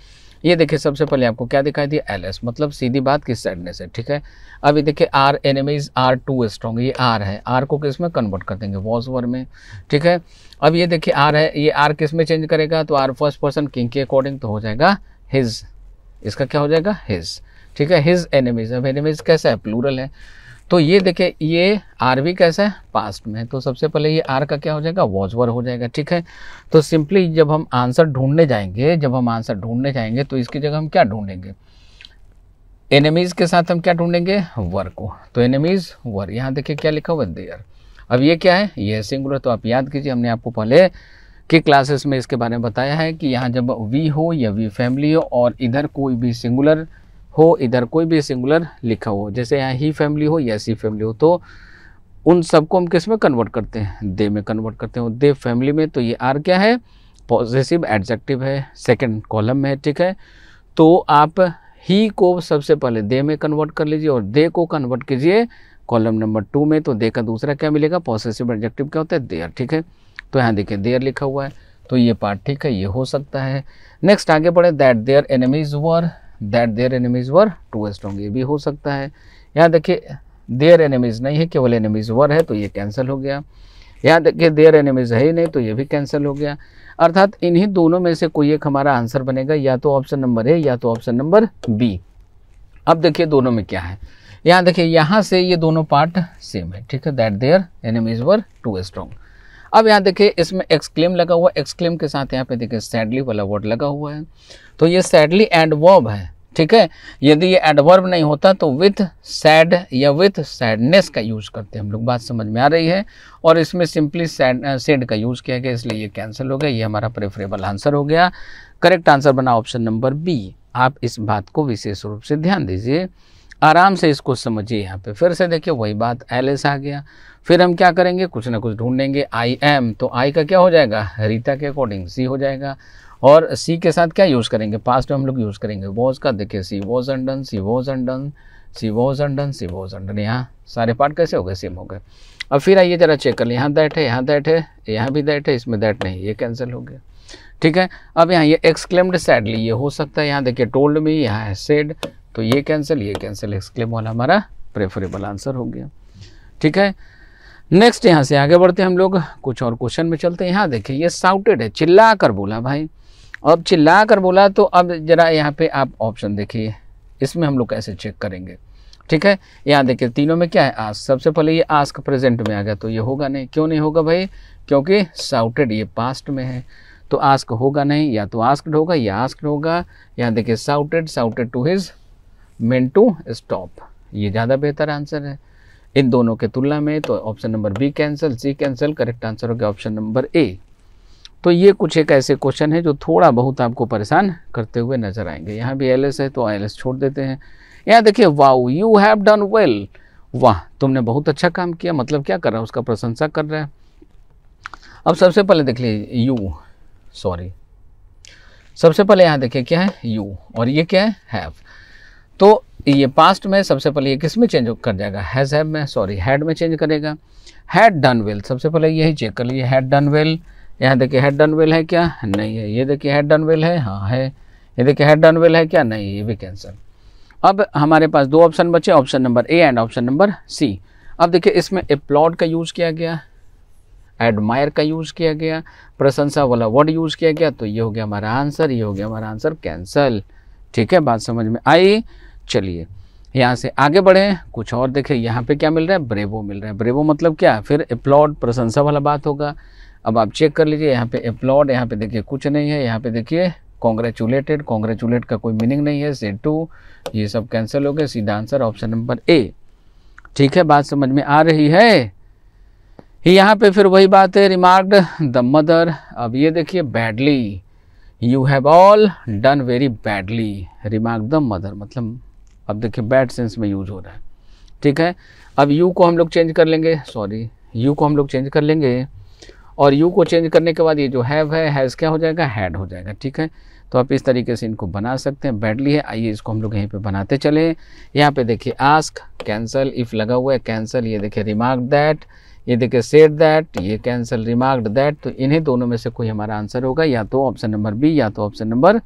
A: ये देखिए सबसे पहले आपको क्या दिखाई दिया एल मतलब सीधी बात किस सैडनेस है ठीक है अब ये देखिए our enemies are too strong ये आर है आर को किस में कन्वर्ट कर देंगे वॉज वर में ठीक है अब ये देखिए आर है ये आर किस में चेंज करेगा तो आर फर्स्ट पर्सन किंग के अकॉर्डिंग तो हो जाएगा हिज इसका क्या हो जाएगा हिज ठीक है हिज एनिमीज अब एनिमीज कैसा है प्लूरल है तो ये देखे ये आर भी कैसा है पास्ट में तो सबसे पहले ये आर का क्या हो जाएगा वॉजवर हो जाएगा ठीक है तो सिंपली जब हम आंसर ढूंढने जाएंगे जब हम आंसर ढूंढने जाएंगे तो इसकी जगह हम क्या ढूंढेंगे एनिमीज़ के साथ हम क्या ढूंढेंगे वर को तो एनिमीज़ वर यहाँ देखिए क्या लिखा हुआ देयर अब ये क्या है ये सिंगुलर तो आप याद कीजिए हमने आपको पहले के क्लासेस में इसके बारे में बताया है कि यहाँ जब वी हो या वी फैमिली हो और इधर कोई भी सिंगुलर हो इधर कोई भी सिंगुलर लिखा हो जैसे यहाँ ही फैमिली हो या सी फैमिली हो तो उन सबको हम किस में कन्वर्ट करते हैं दे में कन्वर्ट करते हैं दे फैमिली में तो ये आर क्या है पॉजिटिव एडजेक्टिव है सेकंड कॉलम में ठीक है तो आप ही को सबसे पहले दे में कन्वर्ट कर लीजिए और दे को कन्वर्ट कीजिए कॉलम नंबर टू में तो दे का दूसरा क्या मिलेगा पॉजिटिव एडजेक्टिव क्या होता है देयर ठीक है तो यहाँ देखिए देयर लिखा हुआ है तो ये पार्ट ठीक है ये हो सकता है नेक्स्ट आगे बढ़े that their enemies were that their enemies were too strong ये भी हो सकता है यहाँ देखिए देयर एनिमीज़ नहीं है केवल एनिमीज़ वर है तो ये कैंसिल हो गया यहाँ देखिए देयर एनिमीज़ है ही नहीं तो ये भी कैंसिल हो गया अर्थात इन्हीं दोनों में से कोई एक हमारा आंसर बनेगा या तो ऑप्शन नंबर ए या तो ऑप्शन नंबर बी अब देखिए दोनों में क्या है यहाँ देखिए यहाँ से ये दोनों पार्ट सेम है ठीक है that their enemies were too strong अब यहाँ देखिए इसमें एक्सक्लेम लगा हुआ एक्सक्लेम के साथ यहाँ पे देखिए सैडली वाला वर्ड लगा हुआ है तो ये सैडली एडवर्ब है ठीक है यदि ये एडवर्ब नहीं होता तो विथ सैड या विथ सैडनेस का यूज करते हैं हम लोग बात समझ में आ रही है और इसमें सिंपली सैड सेड का यूज किया गया इसलिए ये कैंसिल हो गया ये हमारा प्रेफरेबल आंसर हो गया करेक्ट आंसर बना ऑप्शन नंबर बी आप इस बात को विशेष रूप से ध्यान दीजिए आराम से इसको समझिए यहाँ पे फिर से देखिए वही बात एलेस आ गया फिर हम क्या करेंगे कुछ ना कुछ ढूंढेंगे आई एम तो आई का क्या हो जाएगा रीता के अकॉर्डिंग सी हो जाएगा और सी के साथ क्या यूज़ करेंगे पास्ट हम लोग यूज़ करेंगे वॉज का देखिए she was undone she was undone she was undone she was undone यहाँ सारे पार्ट कैसे हो गए सेम हो गए अब फिर आइए ज़रा चेक कर लें यहाँ दैट है यहाँ दैट है यहाँ भी दैट है इसमें दैट नहीं ये कैंसिल हो गया ठीक है अब यहाँ ये एक्सक्लेम्ड सैडली ये हो सकता है यहाँ देखिए टोल्ड में यहाँ है सेड तो ये कैंसिल ये कैंसिल एक्सक्लेम वाला हमारा प्रेफरेबल आंसर हो गया ठीक है नेक्स्ट यहाँ से आगे बढ़ते हम लोग कुछ और क्वेश्चन में चलते हैं यहाँ देखिए ये साउटेड है चिल्ला कर बोला भाई अब चिल्ला कर बोला तो अब ज़रा यहाँ पे आप ऑप्शन देखिए इसमें हम लोग कैसे चेक करेंगे ठीक है यहाँ देखिए तीनों में क्या है आस्क सबसे पहले ये आस्क प्रेजेंट में आ गया तो ये होगा नहीं क्यों नहीं होगा भाई क्योंकि साउटेड ये पास्ट में है तो आस्क होगा नहीं या तो आस्कड होगा या आस्कड होगा यहाँ देखिए shouted shouted to his men to stop ये ज़्यादा बेहतर आंसर है इन दोनों के तुलना में तो option number B cancel C cancel correct answer हो गया ऑप्शन नंबर ए तो ये कुछ एक ऐसे क्वेश्चन है जो थोड़ा बहुत आपको परेशान करते हुए नजर आएंगे यहाँ भी एल है तो एल छोड़ देते हैं यहाँ देखिए wow you have done well वाह तुमने बहुत अच्छा काम किया मतलब क्या कर रहा है उसका प्रशंसा कर रहा है अब सबसे पहले देख लीजिए यू सॉरी सबसे पहले यहाँ देखिए क्या है यू और ये क्या है हैव तो ये पास्ट में सबसे पहले ये किस में चेंज कर जाएगा हैज़ हैव में सॉरी हैड में चेंज करेगा हैड डन वेल सबसे पहले यही चेक कर लीजिए हैड डन वेल यहाँ देखिए हैड डन वेल है क्या नहीं है ये देखिए हैड डन वेल है हाँ है ये देखिए हैड डन वेल है क्या नहीं ये भी कैंसिल अब हमारे पास दो ऑप्शन बचे option number A and option number C अब देखिए इसमें अप्लॉड का यूज़ किया गया एडमायर का यूज़ किया गया प्रशंसा वाला वर्ड यूज़ किया गया तो ये हो गया हमारा आंसर ये हो गया हमारा आंसर कैंसल ठीक है बात समझ में आई चलिए यहाँ से आगे बढ़े कुछ और देखें यहाँ पे क्या मिल रहा है ब्रेवो मिल रहा है ब्रेवो मतलब क्या फिर अपलॉड प्रशंसा वाला बात होगा अब आप चेक कर लीजिए यहाँ पे अपलॉड यहाँ पे देखिए कुछ नहीं है यहाँ पे देखिए कॉन्ग्रेचुलेटेड कॉन्ग्रेचुलेट का कोई मीनिंग नहीं है से टू ये सब कैंसिल हो गए सीधा आंसर ऑप्शन नंबर ए ठीक है बात समझ में आ रही है यहाँ पे फिर वही बात है रिमार्कड द मदर अब ये देखिए badly you have all done very badly remark the mother मतलब अब देखिए बैड सेंस में यूज हो रहा है ठीक है अब यू को हम लोग चेंज कर लेंगे सॉरी यू को हम लोग चेंज कर लेंगे और यू को चेंज करने के बाद ये जो हैव है हैज़ क्या हो जाएगा हैड हो जाएगा ठीक है तो आप इस तरीके से इनको बना सकते हैं बैडली है आइए इसको हम लोग यहीं पे बनाते चले यहाँ पे देखिए आस्क कैंसल इफ़ लगा हुआ है कैंसल ये देखिए रिमार्क दैट ये देखिए सेट दैट ये कैंसल रिमार्क दैट तो इन्हीं दोनों में से कोई हमारा आंसर होगा या तो ऑप्शन नंबर बी या तो ऑप्शन नंबर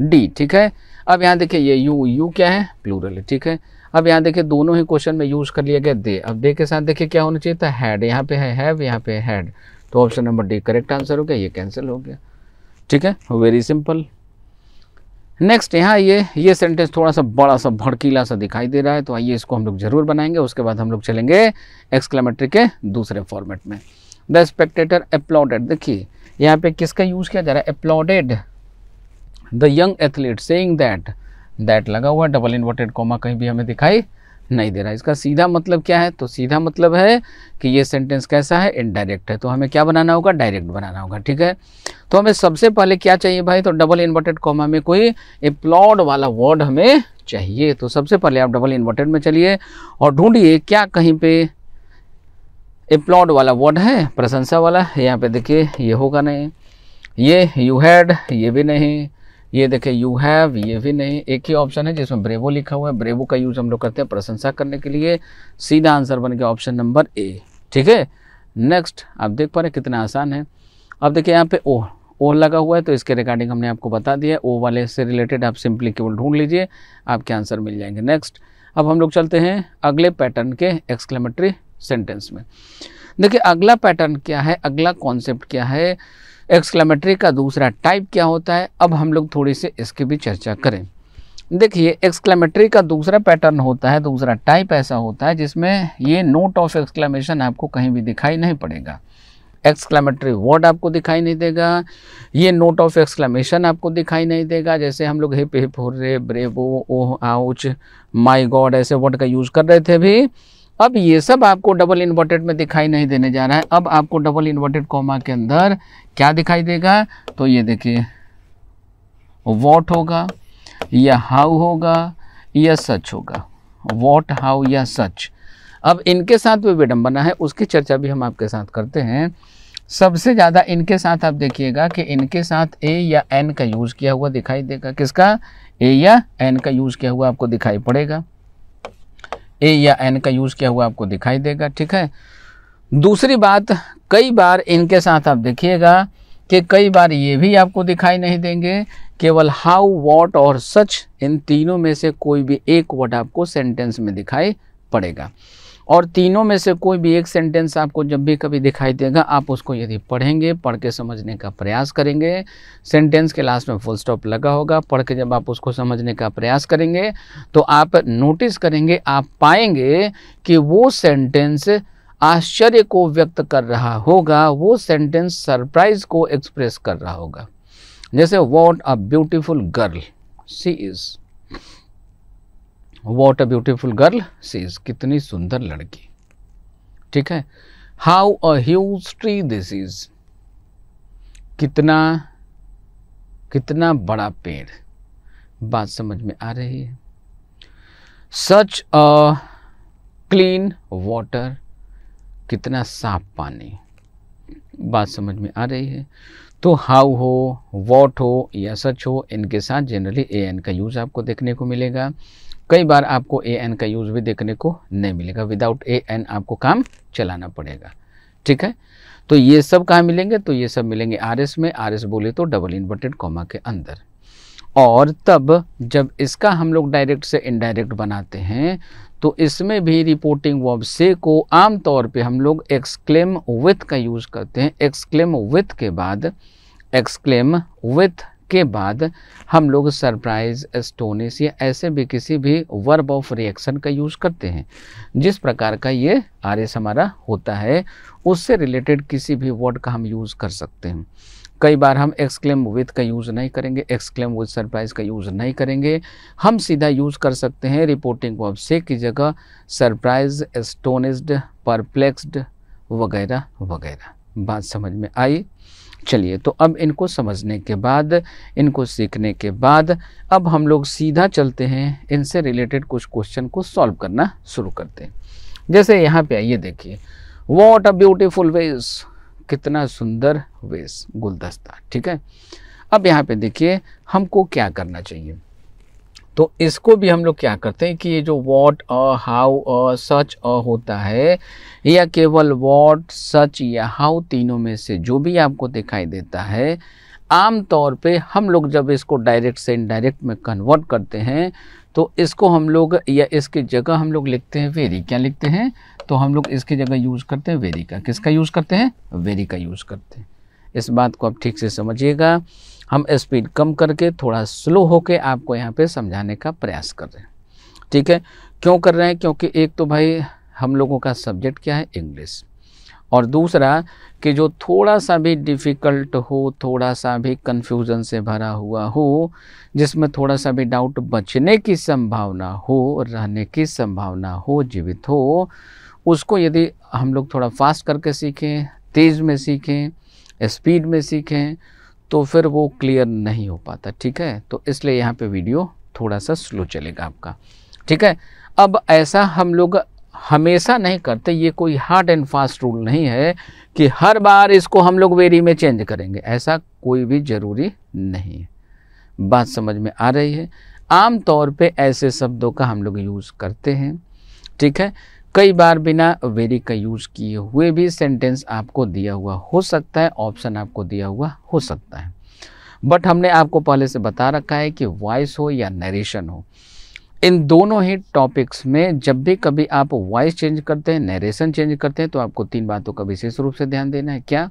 A: डी ठीक है अब यहाँ देखिए ये यू यू क्या है प्लूरल है ठीक है अब यहाँ देखिए दोनों ही क्वेश्चन में यूज़ कर लिया गया दे अब दे के साथ देखिए क्या होना चाहिए था हैड यहाँ पे है हैव यहाँ पे हैड तो option number D correct answer हो गया ये कैंसिल हो गया ठीक है वेरी सिंपल नेक्स्ट यहाँ ये ये सेंटेंस थोड़ा सा बड़ा सा भड़कीला सा दिखाई दे रहा है तो आइए इसको हम लोग जरूर बनाएंगे उसके बाद हम लोग चलेंगे एक्सक्लेमेट्री के दूसरे फॉर्मेट में द स्पेक्टेटर अप्लॉडेड देखिए यहाँ पे किसका यूज़ किया जा रहा है applauded the young athlete saying that that लगा हुआ डबल इन्वर्टेड कॉमा कहीं भी हमें दिखाई नहीं दे रहा इसका सीधा मतलब क्या है तो सीधा मतलब है कि ये सेंटेंस कैसा है इनडायरेक्ट है तो हमें क्या बनाना होगा डायरेक्ट बनाना होगा ठीक है तो हमें सबसे पहले क्या चाहिए भाई तो डबल इन्वर्टेड कॉमा में कोई एप्लॉड वाला वर्ड हमें चाहिए तो सबसे पहले आप डबल इन्वर्टेड में चलिए और ढूंढिए क्या कहीं पे एप्लॉड वाला वर्ड है प्रशंसा वाला यहाँ पे देखिए ये होगा नहीं ये यू हैड ये भी नहीं ये देखें यू हैव ये भी नहीं एक ही ऑप्शन है जिसमें ब्रेवो लिखा हुआ है ब्रेवो का यूज़ हम लोग करते हैं प्रशंसा करने के लिए सीधा आंसर बन गया ऑप्शन नंबर ए ठीक है नेक्स्ट आप देख पा रहे कितना आसान है अब देखिए यहाँ पे ओह ओह लगा हुआ है तो इसके रिगार्डिंग हमने आपको बता दिया ओ वाले से रिलेटेड आप सिंपली केवल ढूंढ लीजिए आपके आंसर मिल जाएंगे नेक्स्ट अब हम लोग चलते हैं अगले पैटर्न के एक्सक्लेमेटरी सेंटेंस में देखिए अगला पैटर्न क्या है अगला कॉन्सेप्ट क्या है एक्सक्लामेटरी का दूसरा टाइप क्या होता है अब हम लोग थोड़ी से इसकी भी चर्चा करें देखिए एक्सक्लामेटरी का दूसरा पैटर्न होता है दूसरा टाइप ऐसा होता है जिसमें ये नोट ऑफ एक्सक्लामेशन आपको कहीं भी दिखाई नहीं पड़ेगा एक्सक्लामेटरी वर्ड आपको दिखाई नहीं देगा ये नोट ऑफ एक्सक्लामेशन आपको दिखाई नहीं देगा जैसे हम लोग hip hip hooray bravo oh ouch my god ऐसे वर्ड का यूज़ कर रहे थे अभी अब ये सब आपको डबल इन्वर्टेड में दिखाई नहीं देने जा रहा है अब आपको डबल इन्वर्टेड कॉमा के अंदर क्या दिखाई देगा तो ये देखिए वॉट होगा या हाउ होगा या सच होगा वॉट हाउ या सच अब इनके साथ भी विडम्बना है उसकी चर्चा भी हम आपके साथ करते हैं सबसे ज़्यादा इनके साथ आप देखिएगा कि इनके साथ ए या एन का यूज़ किया हुआ दिखाई देगा किसका ए या एन का यूज़ किया हुआ आपको दिखाई पड़ेगा ए या एन का यूज़ किया हुआ आपको दिखाई देगा ठीक है दूसरी बात कई बार इनके साथ आप देखिएगा कि कई बार ये भी आपको दिखाई नहीं देंगे केवल हाउ वॉट और सच इन तीनों में से कोई भी एक वर्ड आपको सेंटेंस में दिखाई पड़ेगा और तीनों में से कोई भी एक सेंटेंस आपको जब भी कभी दिखाई देगा आप उसको यदि पढ़ेंगे पढ़ के समझने का प्रयास करेंगे सेंटेंस के लास्ट में फुल स्टॉप लगा होगा पढ़ के जब आप उसको समझने का प्रयास करेंगे तो आप नोटिस करेंगे आप पाएंगे कि वो सेंटेंस आश्चर्य को व्यक्त कर रहा होगा वो सेंटेंस सरप्राइज को एक्सप्रेस कर रहा होगा जैसे what a beautiful girl she is what a beautiful girl she's कितनी सुंदर लड़की ठीक है how a huge tree this is कितना कितना बड़ा पेड़ बात समझ में आ रही है सच अ क्लीन वॉटर कितना साफ पानी बात समझ में आ रही है तो हाउ हो वॉट हो या सच हो इनके साथ जनरली ए एन का यूज़ आपको देखने को मिलेगा कई बार आपको ए एन का यूज़ भी देखने को नहीं मिलेगा विदाउट ए एन आपको काम चलाना पड़ेगा ठीक है तो ये सब कहाँ मिलेंगे तो ये सब मिलेंगे आर एस में आर एस बोले तो डबल इन्वर्टेड कॉमा के अंदर और तब जब इसका हम लोग डायरेक्ट से इनडायरेक्ट बनाते हैं तो इसमें भी रिपोर्टिंग वर्ब से को आमतौर पे हम लोग एक्सक्लेम विथ का यूज़ करते हैं एक्सक्लेम विथ के बाद एक्सक्लेम विथ उसके बाद हम लोग सरप्राइज एस्टोनिस या ऐसे भी किसी भी वर्ब ऑफ रिएक्शन का यूज़ करते हैं जिस प्रकार का ये आर एस हमारा होता है उससे रिलेटेड किसी भी वर्ड का हम यूज़ कर सकते हैं कई बार हम एक्सक्लेम विथ का यूज़ नहीं करेंगे एक्सक्लेम विथ सरप्राइज का यूज़ नहीं करेंगे हम सीधा यूज़ कर सकते हैं रिपोर्टिंग वर्ब से की जगह सरप्राइज एस्टोनिस्ड परप्लेक्स्ड वगैरह वगैरह बात समझ में आई चलिए तो अब इनको समझने के बाद इनको सीखने के बाद अब हम लोग सीधा चलते हैं इनसे रिलेटेड कुछ क्वेश्चन को सॉल्व करना शुरू करते हैं जैसे यहाँ पे आइए देखिए वॉट अ ब्यूटिफुल वेस कितना सुंदर वेस गुलदस्ता ठीक है अब यहाँ पे देखिए हमको क्या करना चाहिए तो इसको भी हम लोग क्या करते हैं कि ये जो वॉट अ हाउ अ सच अ होता है या केवल वॉट सच या हाउ तीनों में से जो भी आपको दिखाई देता है आम तौर पे हम लोग जब इसको डायरेक्ट से इनडायरेक्ट में कन्वर्ट करते हैं तो इसको हम लोग या इसकी जगह हम लोग लिखते हैं वेरी क्या लिखते हैं तो हम लोग इसकी जगह यूज़ करते हैं वेरी का किसका यूज़ करते हैं वेरी का यूज़ करते हैं इस बात को आप ठीक से समझिएगा हम स्पीड कम करके थोड़ा स्लो होके आपको यहाँ पे समझाने का प्रयास कर रहे हैं ठीक है क्यों कर रहे हैं क्योंकि एक तो भाई हम लोगों का सब्जेक्ट क्या है इंग्लिश और दूसरा कि जो थोड़ा सा भी डिफ़िकल्ट हो थोड़ा सा भी कन्फ्यूज़न से भरा हुआ हो जिसमें थोड़ा सा भी डाउट बचने की संभावना हो रहने की संभावना हो जीवित हो उसको यदि हम लोग थोड़ा फास्ट करके सीखें तेज़ में सीखें स्पीड में सीखें तो फिर वो क्लियर नहीं हो पाता ठीक है तो इसलिए यहाँ पे वीडियो थोड़ा सा स्लो चलेगा आपका ठीक है अब ऐसा हम लोग हमेशा नहीं करते ये कोई हार्ड एंड फास्ट रूल नहीं है कि हर बार इसको हम लोग वेरी में चेंज करेंगे ऐसा कोई भी ज़रूरी नहीं है बात समझ में आ रही है आम तौर पे ऐसे शब्दों का हम लोग यूज़ करते हैं ठीक है कई बार बिना वेरी का यूज़ किए हुए भी सेंटेंस आपको दिया हुआ हो सकता है ऑप्शन आपको दिया हुआ हो सकता है बट हमने आपको पहले से बता रखा है कि वॉइस हो या नरेशन हो इन दोनों ही टॉपिक्स में जब भी कभी आप वॉइस चेंज करते हैं नरेशन चेंज करते हैं तो आपको तीन बातों का विशेष रूप से ध्यान देना है क्या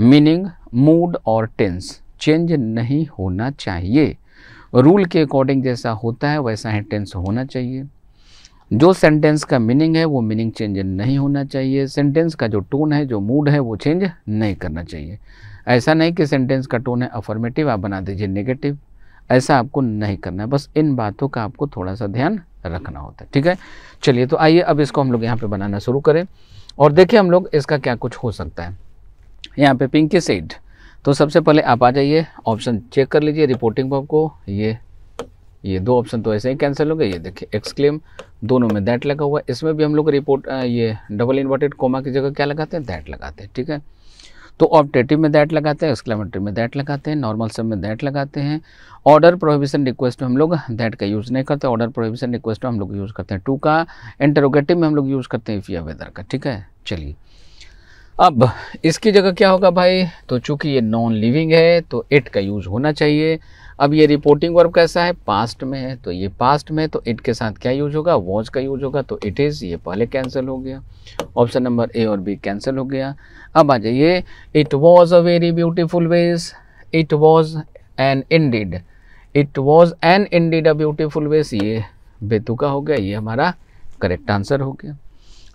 A: मीनिंग मूड और टेंस चेंज नहीं होना चाहिए रूल के अकॉर्डिंग जैसा होता है वैसा ही टेंस होना चाहिए जो सेंटेंस का मीनिंग है वो मीनिंग चेंज नहीं होना चाहिए सेंटेंस का जो टोन है जो मूड है वो चेंज नहीं करना चाहिए ऐसा नहीं कि सेंटेंस का टोन है अफर्मेटिव आप बना दीजिए नेगेटिव ऐसा आपको नहीं करना है बस इन बातों का आपको थोड़ा सा ध्यान रखना होता है ठीक है चलिए तो आइए अब इसको हम लोग यहाँ पे बनाना शुरू करें और देखिए हम लोग इसका क्या कुछ हो सकता है यहाँ पे पिंकी सेड तो सबसे पहले आप आ जाइए ऑप्शन चेक कर लीजिए रिपोर्टिंग बॉब को ये ये दो ऑप्शन तो ऐसे ही कैंसिल हो गए ये देखिए एक्सक्लेम दोनों में दैट लगा हुआ है इसमें भी हम लोग रिपोर्ट ये डबल इन्वर्टेड कोमा की जगह क्या लगाते हैं दैट लगाते हैं ठीक है तो ऑप्टेटिव में दैट लगाते हैं एक्सक्लेमेटरी में दैट लगाते हैं नॉर्मल सब में दैट लगाते हैं ऑर्डर प्रोहिबिशन रिक्वेस्ट में हम लोग दैट का यूज़ नहीं करते ऑर्डर प्रोहिबिशन रिक्वेस्ट में हम लोग यूज़ करते हैं टू का इंटरोगेटिव में हम लोग यूज़ करते हैं इफिया वेदर का ठीक है चलिए अब इसकी जगह क्या होगा भाई तो चूंकि ये नॉन लिविंग है तो इट का यूज़ होना चाहिए अब ये रिपोर्टिंग वर्ब कैसा है पास्ट में है तो ये पास्ट में तो इट के साथ क्या यूज होगा वॉज का यूज होगा तो इट इज़ ये पहले कैंसिल हो गया ऑप्शन नंबर ए और बी कैंसिल हो गया अब आ जाइए it was a very beautiful vase it was an indeed it was an indeed a beautiful vase ये बेतुका हो गया ये हमारा करेक्ट आंसर हो गया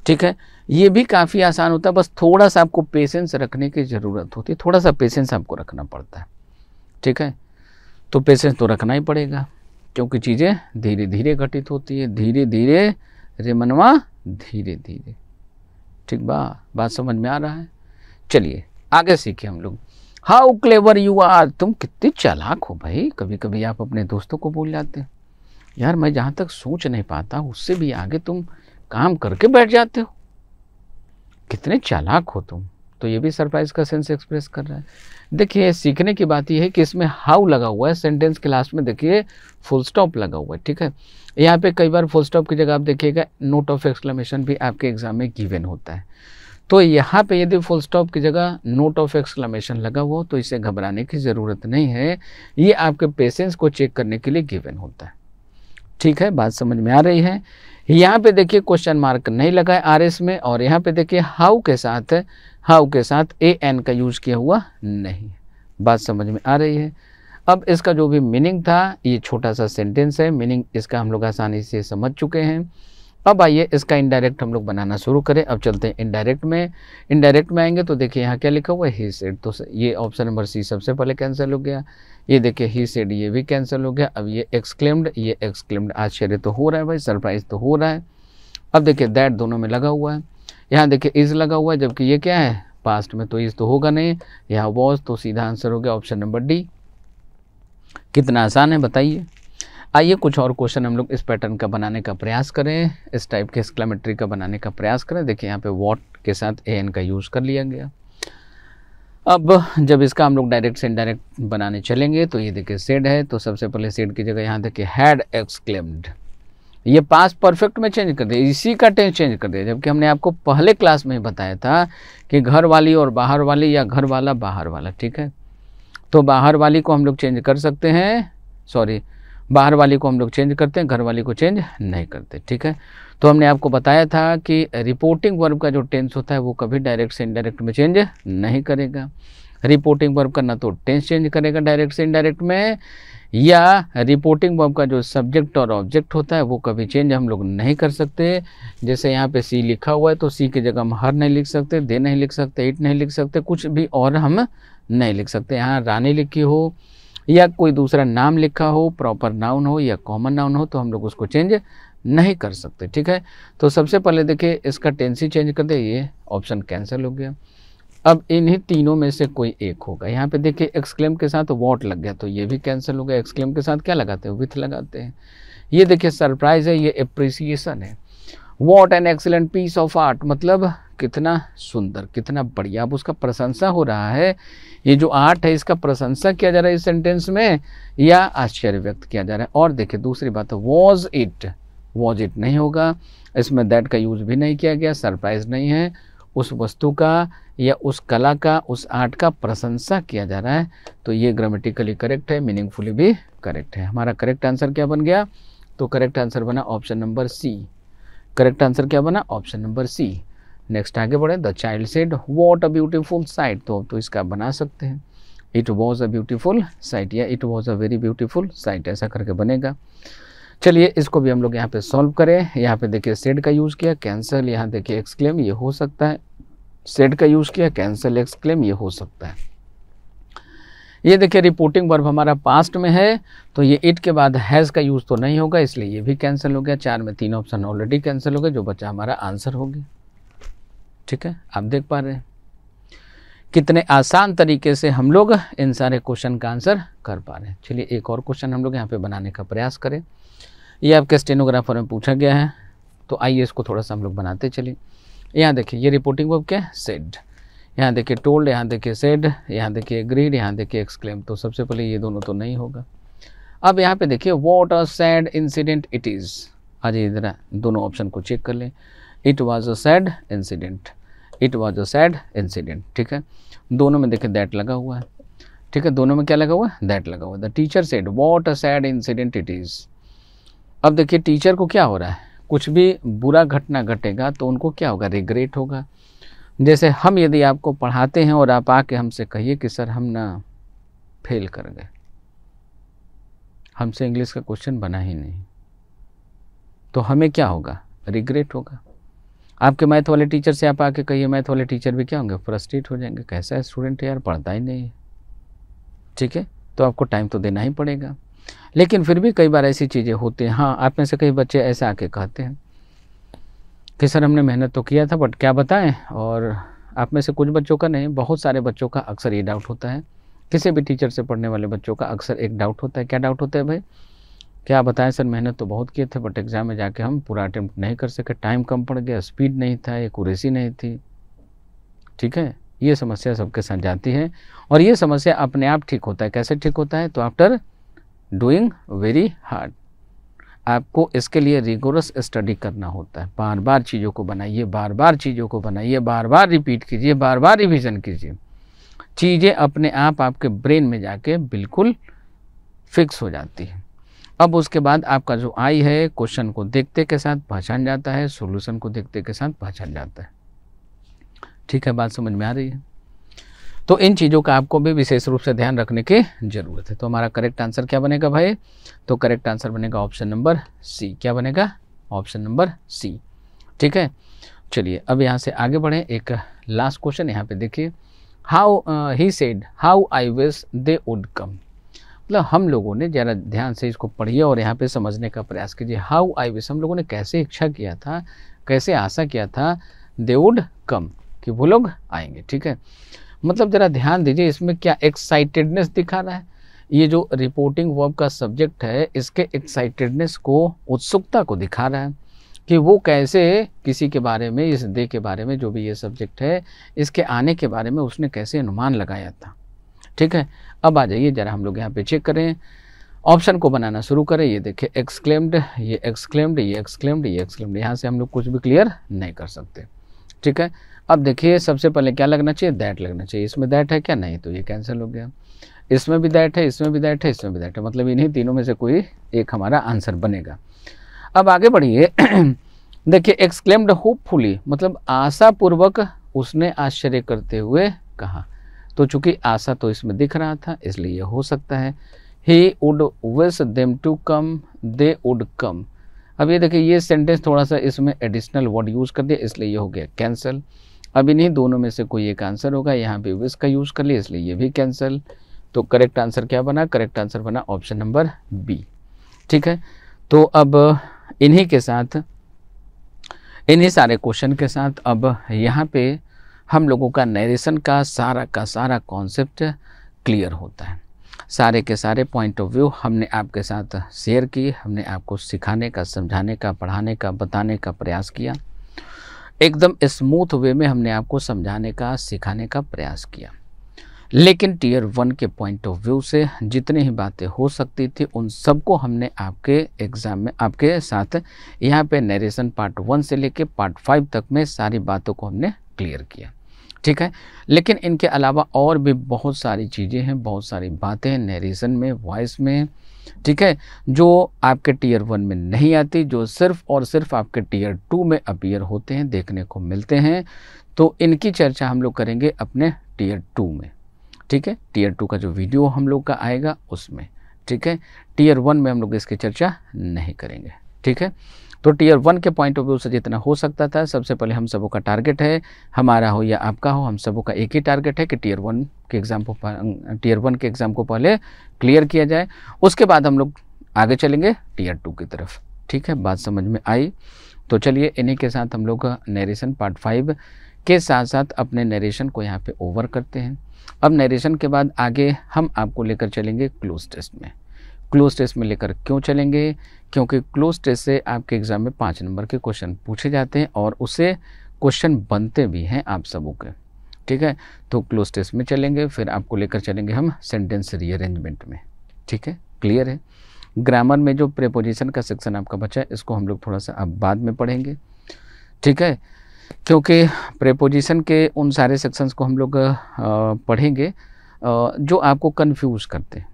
A: ठीक है ये भी काफ़ी आसान होता है बस थोड़ा सा आपको पेशेंस रखने की ज़रूरत होती है थोड़ा सा पेशेंस आपको रखना पड़ता है ठीक है तो पेशेंस तो रखना ही पड़ेगा क्योंकि चीज़ें धीरे धीरे घटित होती है धीरे धीरे रे मनवा धीरे धीरे ठीक बा बात समझ में आ रहा है चलिए आगे सीखे हम लोग हाउ क्लेवर यू आर तुम कितने चालाक हो भाई कभी कभी आप अपने दोस्तों को बोल जाते हैं यार मैं जहाँ तक सोच नहीं पाता उससे भी आगे तुम काम करके बैठ जाते हो कितने चालाक हो तुम तो ये भी सरप्राइज का सेंस एक्सप्रेस कर रहा है देखिए सीखने की बात यह है कि इसमें हाउ लगा हुआ है सेंटेंस के लास्ट में देखिए फुल स्टॉप लगा हुआ है ठीक है यहाँ पे कई बार फुल स्टॉप की जगह आप देखिएगा नोट ऑफ एक्सक्लेमेशन भी आपके एग्जाम में गिवन होता है तो यहाँ पे यदि फुल स्टॉप की जगह नोट ऑफ एक्सक्लेमेशन लगा हुआ तो इसे घबराने की ज़रूरत नहीं है ये आपके पेशेंस को चेक करने के लिए गिवन होता है ठीक है बात समझ में आ रही है यहाँ पे देखिए क्वेश्चन मार्क नहीं लगा है आर में और यहाँ पे देखिए हाउ के साथ हाउ के साथ ए एन का यूज़ किया हुआ नहीं बात समझ में आ रही है अब इसका जो भी मीनिंग था ये छोटा सा सेंटेंस है मीनिंग इसका हम लोग आसानी से समझ चुके हैं अब आइए इसका इनडायरेक्ट हम लोग बनाना शुरू करें अब चलते हैं इनडायरेक्ट में इनडायरेक्ट में आएंगे तो देखिए यहाँ क्या लिखा हुआ है ही सेड तो ये ऑप्शन नंबर सी सबसे पहले कैंसिल हो गया ये देखिए ही सेड ये भी कैंसिल हो गया अब ये एक्सक्लेम्ड ये एक्सक्लेम्ड आश्चर्य तो हो रहा है भाई सरप्राइज तो हो रहा है अब देखिए दैट दोनों में लगा हुआ है यहाँ देखिए इज़ लगा हुआ है जबकि ये क्या है पास्ट में तो इज़ तो होगा नहीं यहाँ वॉज तो सीधा आंसर हो गया ऑप्शन नंबर डी कितना आसान है बताइए आइए कुछ और क्वेश्चन हम लोग इस पैटर्न का बनाने का प्रयास करें इस टाइप के एक्सक्लामेटरी का बनाने का प्रयास करें देखिए यहाँ पे वॉट के साथ ए एन का यूज़ कर लिया गया अब जब इसका हम लोग डायरेक्ट से इनडायरेक्ट बनाने चलेंगे तो ये देखिए सेड है तो सबसे पहले सेड की जगह यहाँ देखिए हैड एक्सक्लेम्ड ये पास परफेक्ट में चेंज कर दिया इसी का टेंस चेंज कर दिया जबकि हमने आपको पहले क्लास में ही बताया था कि घर वाली और बाहर वाली या घर वाला बाहर वाला ठीक है तो बाहर वाली को हम लोग चेंज कर सकते हैं सॉरी बाहर वाली को हम लोग चेंज करते हैं घर वाली को चेंज नहीं करते ठीक है तो हमने आपको बताया था कि रिपोर्टिंग वर्ब का जो टेंस होता है वो कभी डायरेक्ट से इनडायरेक्ट में चेंज नहीं करेगा रिपोर्टिंग वर्ब का ना तो टेंस चेंज करेगा डायरेक्ट से इनडायरेक्ट में या रिपोर्टिंग बॉब का जो सब्जेक्ट और ऑब्जेक्ट होता है वो कभी चेंज हम लोग नहीं कर सकते जैसे यहाँ पे सी लिखा हुआ है तो सी की जगह हम हर नहीं लिख सकते दे नहीं लिख सकते इट नहीं लिख सकते कुछ भी और हम नहीं लिख सकते यहाँ रानी लिखी हो या कोई दूसरा नाम लिखा हो प्रॉपर नाउन हो या कॉमन नाउन हो तो हम लोग उसको चेंज नहीं कर सकते ठीक है तो सबसे पहले देखिए इसका टेंसी चेंज कर दे ये ऑप्शन कैंसिल हो गया अब इन्हीं तीनों में से कोई एक होगा यहाँ पे देखिए एक्सक्लेम के साथ वॉट लग गया तो ये भी कैंसिल हो गया एक्सक्लेम के साथ क्या लगाते हैं विथ लगाते हैं ये देखिए सरप्राइज है ये अप्रिसिएशन है what an excellent piece of art मतलब कितना सुंदर कितना बढ़िया अब उसका प्रशंसा हो रहा है ये जो आर्ट है इसका प्रशंसा किया जा रहा है इस सेंटेंस में या आश्चर्य व्यक्त किया जा रहा है और देखिए दूसरी बात वॉज इट वॉज इट नहीं होगा इसमें दैट का यूज़ भी नहीं किया गया सरप्राइज नहीं है उस वस्तु का या उस कला का उस आर्ट का प्रशंसा किया जा रहा है तो ये ग्रामेटिकली करेक्ट है मीनिंगफुली भी करेक्ट है हमारा करेक्ट आंसर क्या बन गया तो करेक्ट आंसर बना option number C correct answer क्या बना ऑप्शन नंबर सी नेक्स्ट आगे बढ़े the child said what a beautiful sight तो तो इसका बना सकते हैं it was a beautiful sight या it was a very beautiful sight ऐसा करके बनेगा चलिए इसको भी हम लोग यहाँ पे सॉल्व करें यहाँ पे देखिए सेड का यूज़ किया कैंसल यहाँ देखिए एक्सक्लेम ये हो सकता है सेड का यूज़ किया कैंसल एक्सक्लेम ये हो सकता है ये देखिए रिपोर्टिंग वर्ब हमारा पास्ट में है तो ये इट के बाद हैज़ का यूज़ तो नहीं होगा इसलिए ये भी कैंसिल हो गया चार में तीन ऑप्शन ऑलरेडी कैंसिल हो गए जो बचा हमारा आंसर हो गया ठीक है आप देख पा रहे हैं कितने आसान तरीके से हम लोग इन सारे क्वेश्चन का आंसर कर पा रहे हैं चलिए एक और क्वेश्चन हम लोग यहाँ पे बनाने का प्रयास करें ये आपके स्टेनोग्राफर में पूछा गया है तो आइए इसको थोड़ा सा हम लोग बनाते चलिए यहाँ देखिए ये रिपोर्टिंग वर्ब क्या है सेड यहाँ देखिए टोल्ड यहाँ देखिए सेड यहाँ देखिए ग्रीड यहाँ देखिए एक्सक्लेम तो सबसे पहले ये दोनों तो नहीं होगा अब यहाँ पे देखिए what a sad incident it is आज इधर दोनों ऑप्शन को चेक कर लें it was a sad incident it was a sad incident ठीक है दोनों में देखिए दैट लगा हुआ है ठीक है दोनों में क्या लगा हुआ है दैट लगा हुआ है the teacher said what a sad incident it is अब देखिए टीचर को क्या हो रहा है कुछ भी बुरा घटना घटेगा तो उनको क्या होगा रिग्रेट होगा जैसे हम यदि आपको पढ़ाते हैं और आप आके हमसे कहिए कि सर हम ना फेल कर गए हमसे इंग्लिश का क्वेश्चन बना ही नहीं तो हमें क्या होगा रिग्रेट होगा आपके मैथ वाले टीचर से आप आके कहिए मैथ वाले टीचर भी क्या होंगे फ्रस्ट्रेट हो जाएंगे कैसा स्टूडेंट है यार पढ़ता ही नहीं है ठीक है तो आपको टाइम तो देना ही पड़ेगा लेकिन फिर भी कई बार ऐसी चीज़ें होती हैं हाँ आप में से कई बच्चे ऐसे आके कहते हैं कि सर हमने मेहनत तो किया था बट क्या बताएं और आप में से कुछ बच्चों का नहीं बहुत सारे बच्चों का अक्सर ये डाउट होता है किसी भी टीचर से पढ़ने वाले बच्चों का अक्सर एक डाउट होता है क्या डाउट होता है भाई क्या बताएं सर मेहनत तो बहुत किए थे बट एग्ज़ाम में जाके हम पूरा अटैम्प्ट नहीं कर सके टाइम कम पड़ गया स्पीड नहीं था एकूरेसी नहीं थी ठीक है ये समस्या सबके साथ जाती है और ये समस्या अपने आप ठीक होता है कैसे ठीक होता है तो आफ्टर डूइंग वेरी हार्ड आपको इसके लिए रिगोरस स्टडी करना होता है बार बार चीज़ों को बनाइए बार बार चीज़ों को बनाइए बार बार रिपीट कीजिए बार बार रिविज़न कीजिए चीज़ें अपने आप आपके ब्रेन में जाके बिल्कुल फिक्स हो जाती है अब उसके बाद आपका जो आई है क्वेश्चन को देखते के साथ पहचान जाता है सॉल्यूशन को देखते के साथ पहचान जाता है ठीक है बात समझ में आ रही है तो इन चीज़ों का आपको भी विशेष रूप से ध्यान रखने की ज़रूरत है तो हमारा करेक्ट आंसर क्या बनेगा भाई तो करेक्ट आंसर बनेगा ऑप्शन नंबर सी क्या बनेगा ऑप्शन नंबर सी ठीक है चलिए अब यहाँ से आगे बढ़ें एक लास्ट क्वेश्चन यहाँ पे देखिए how he said how I wish they would कम मतलब हम लोगों ने ज़रा ध्यान से इसको पढ़िए और यहाँ पे समझने का प्रयास कीजिए हाउ आई विस हम लोगों ने कैसे इच्छा किया था कैसे आशा किया था दे वुड कम कि वो लोग आएंगे ठीक है मतलब ज़रा ध्यान दीजिए इसमें क्या एक्साइटेडनेस दिखा रहा है ये जो रिपोर्टिंग वर्ब का सब्जेक्ट है इसके एक्साइटेडनेस को उत्सुकता को दिखा रहा है कि वो कैसे किसी के बारे में इस दे के बारे में जो भी ये सब्जेक्ट है इसके आने के बारे में उसने कैसे अनुमान लगाया था ठीक है अब आ जाइए ज़रा हम लोग यहाँ पे चेक करें ऑप्शन को बनाना शुरू करें ये देखिए एक्सक्लेम्ड ये एक्सक्लेम्ड ये एक्सक्लेम्ड ये एक्सक्लेम्ड यहाँ से हम लोग कुछ भी क्लियर नहीं कर सकते ठीक है अब देखिए सबसे पहले क्या लगना चाहिए दैट लगना चाहिए इसमें दैट है क्या नहीं तो ये कैंसिल हो गया इसमें भी दैट है इसमें भी दैट है इसमें भी दैट है मतलब इन्हीं तीनों में से कोई एक हमारा आंसर बनेगा अब आगे बढ़िए देखिए एक्सक्लेम्ड होपफुली मतलब आशापूर्वक उसने आश्चर्य करते हुए कहा तो चूंकि आशा तो इसमें दिख रहा था इसलिए हो सकता है he would wish them to come they would come अब ये देखिए ये सेंटेंस थोड़ा सा इसमें एडिशनल वर्ड यूज़ कर दिया इसलिए ये हो गया कैंसिल अब इन्हीं दोनों में से कोई एक आंसर होगा यहाँ पे विस का यूज़ कर लिया इसलिए ये भी कैंसिल तो करेक्ट आंसर क्या बना करेक्ट आंसर बना ऑप्शन नंबर बी ठीक है तो अब इन्हीं के साथ इन्हीं सारे क्वेश्चन के साथ अब यहाँ पे हम लोगों का नरेशन का सारा का सारा कॉन्सेप्ट क्लियर होता है सारे के सारे पॉइंट ऑफ व्यू हमने आपके साथ शेयर किए हमने आपको सिखाने का समझाने का पढ़ाने का बताने का प्रयास किया एकदम स्मूथ वे में हमने आपको समझाने का सिखाने का प्रयास किया लेकिन टीयर वन के पॉइंट ऑफ व्यू से जितनी ही बातें हो सकती थी उन सबको हमने आपके एग्ज़ाम में आपके साथ यहाँ पे नरेशन पार्ट वन से लेके पार्ट फाइव तक में सारी बातों को हमने क्लियर किया ठीक है लेकिन इनके अलावा और भी बहुत सारी चीज़ें हैं बहुत सारी बातें हैं नरेशन में वॉइस में ठीक है जो आपके टीयर वन में नहीं आती जो सिर्फ और सिर्फ आपके टीयर टू में अपीयर होते हैं देखने को मिलते हैं तो इनकी चर्चा हम लोग करेंगे अपने टीयर टू में ठीक है टीयर टू का जो वीडियो हम लोग का आएगा उसमें ठीक है टीयर वन में हम लोग इसकी चर्चा नहीं करेंगे ठीक है तो टीयर वन के पॉइंट ऑफ व्यू से जितना हो सकता था सबसे पहले हम सबों का टारगेट है हमारा हो या आपका हो हम सबों का एक ही टारगेट है कि टीयर वन के एग्ज़ाम को टीयर वन अं, के एग्ज़ाम को पहले क्लियर किया जाए उसके बाद हम लोग आगे चलेंगे टीयर टू की तरफ ठीक है बात समझ में आई तो चलिए इन्हीं के साथ हम लोग नरेशन पार्ट फाइव के साथ साथ अपने नरेशन को यहाँ पे ओवर करते हैं अब नरेशन के बाद आगे हम आपको लेकर चलेंगे क्लोज टेस्ट में क्लोज टेस्ट में लेकर क्यों चलेंगे क्योंकि क्लोज टेस्ट से आपके एग्ज़ाम में पाँच नंबर के क्वेश्चन पूछे जाते हैं और उसे क्वेश्चन बनते भी हैं आप सबों के ठीक है तो क्लोज टेस्ट में चलेंगे फिर आपको लेकर चलेंगे हम सेंटेंस रीअरेंजमेंट में ठीक है क्लियर है ग्रामर में जो प्रेपोजिशन का सेक्शन आपका बचा है इसको हम लोग थोड़ा सा अब बाद में पढ़ेंगे ठीक है क्योंकि प्रेपोजिशन के उन सारे सेक्शंस को हम लोग पढ़ेंगे जो आपको कन्फ्यूज़ करते हैं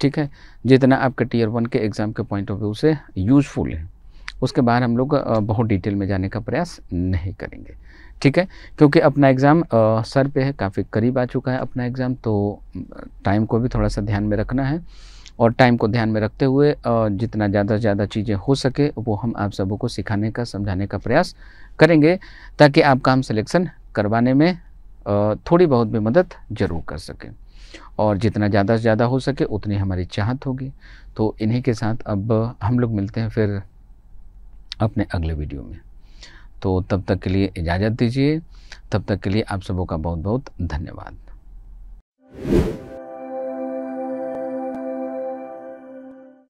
A: ठीक है जितना आपके टीयर वन के एग्ज़ाम के पॉइंट ऑफ व्यू से यूजफुल है उसके बाहर हम लोग बहुत डिटेल में जाने का प्रयास नहीं करेंगे ठीक है क्योंकि अपना एग्ज़ाम सर पे है काफ़ी करीब आ चुका है अपना एग्ज़ाम तो टाइम को भी थोड़ा सा ध्यान में रखना है और टाइम को ध्यान में रखते हुए जितना ज़्यादा से ज़्यादा चीज़ें हो सके वो हम आप सबों को सिखाने का समझाने का प्रयास करेंगे ताकि आपका हम सिलेक्शन करवाने में थोड़ी बहुत भी मदद ज़रूर कर सकें और जितना ज़्यादा से ज़्यादा हो सके उतनी हमारी चाहत होगी तो इन्हीं के साथ अब हम लोग मिलते हैं फिर अपने अगले वीडियो में तो तब तक के लिए इजाज़त दीजिए तब तक के लिए आप सबों का बहुत बहुत धन्यवाद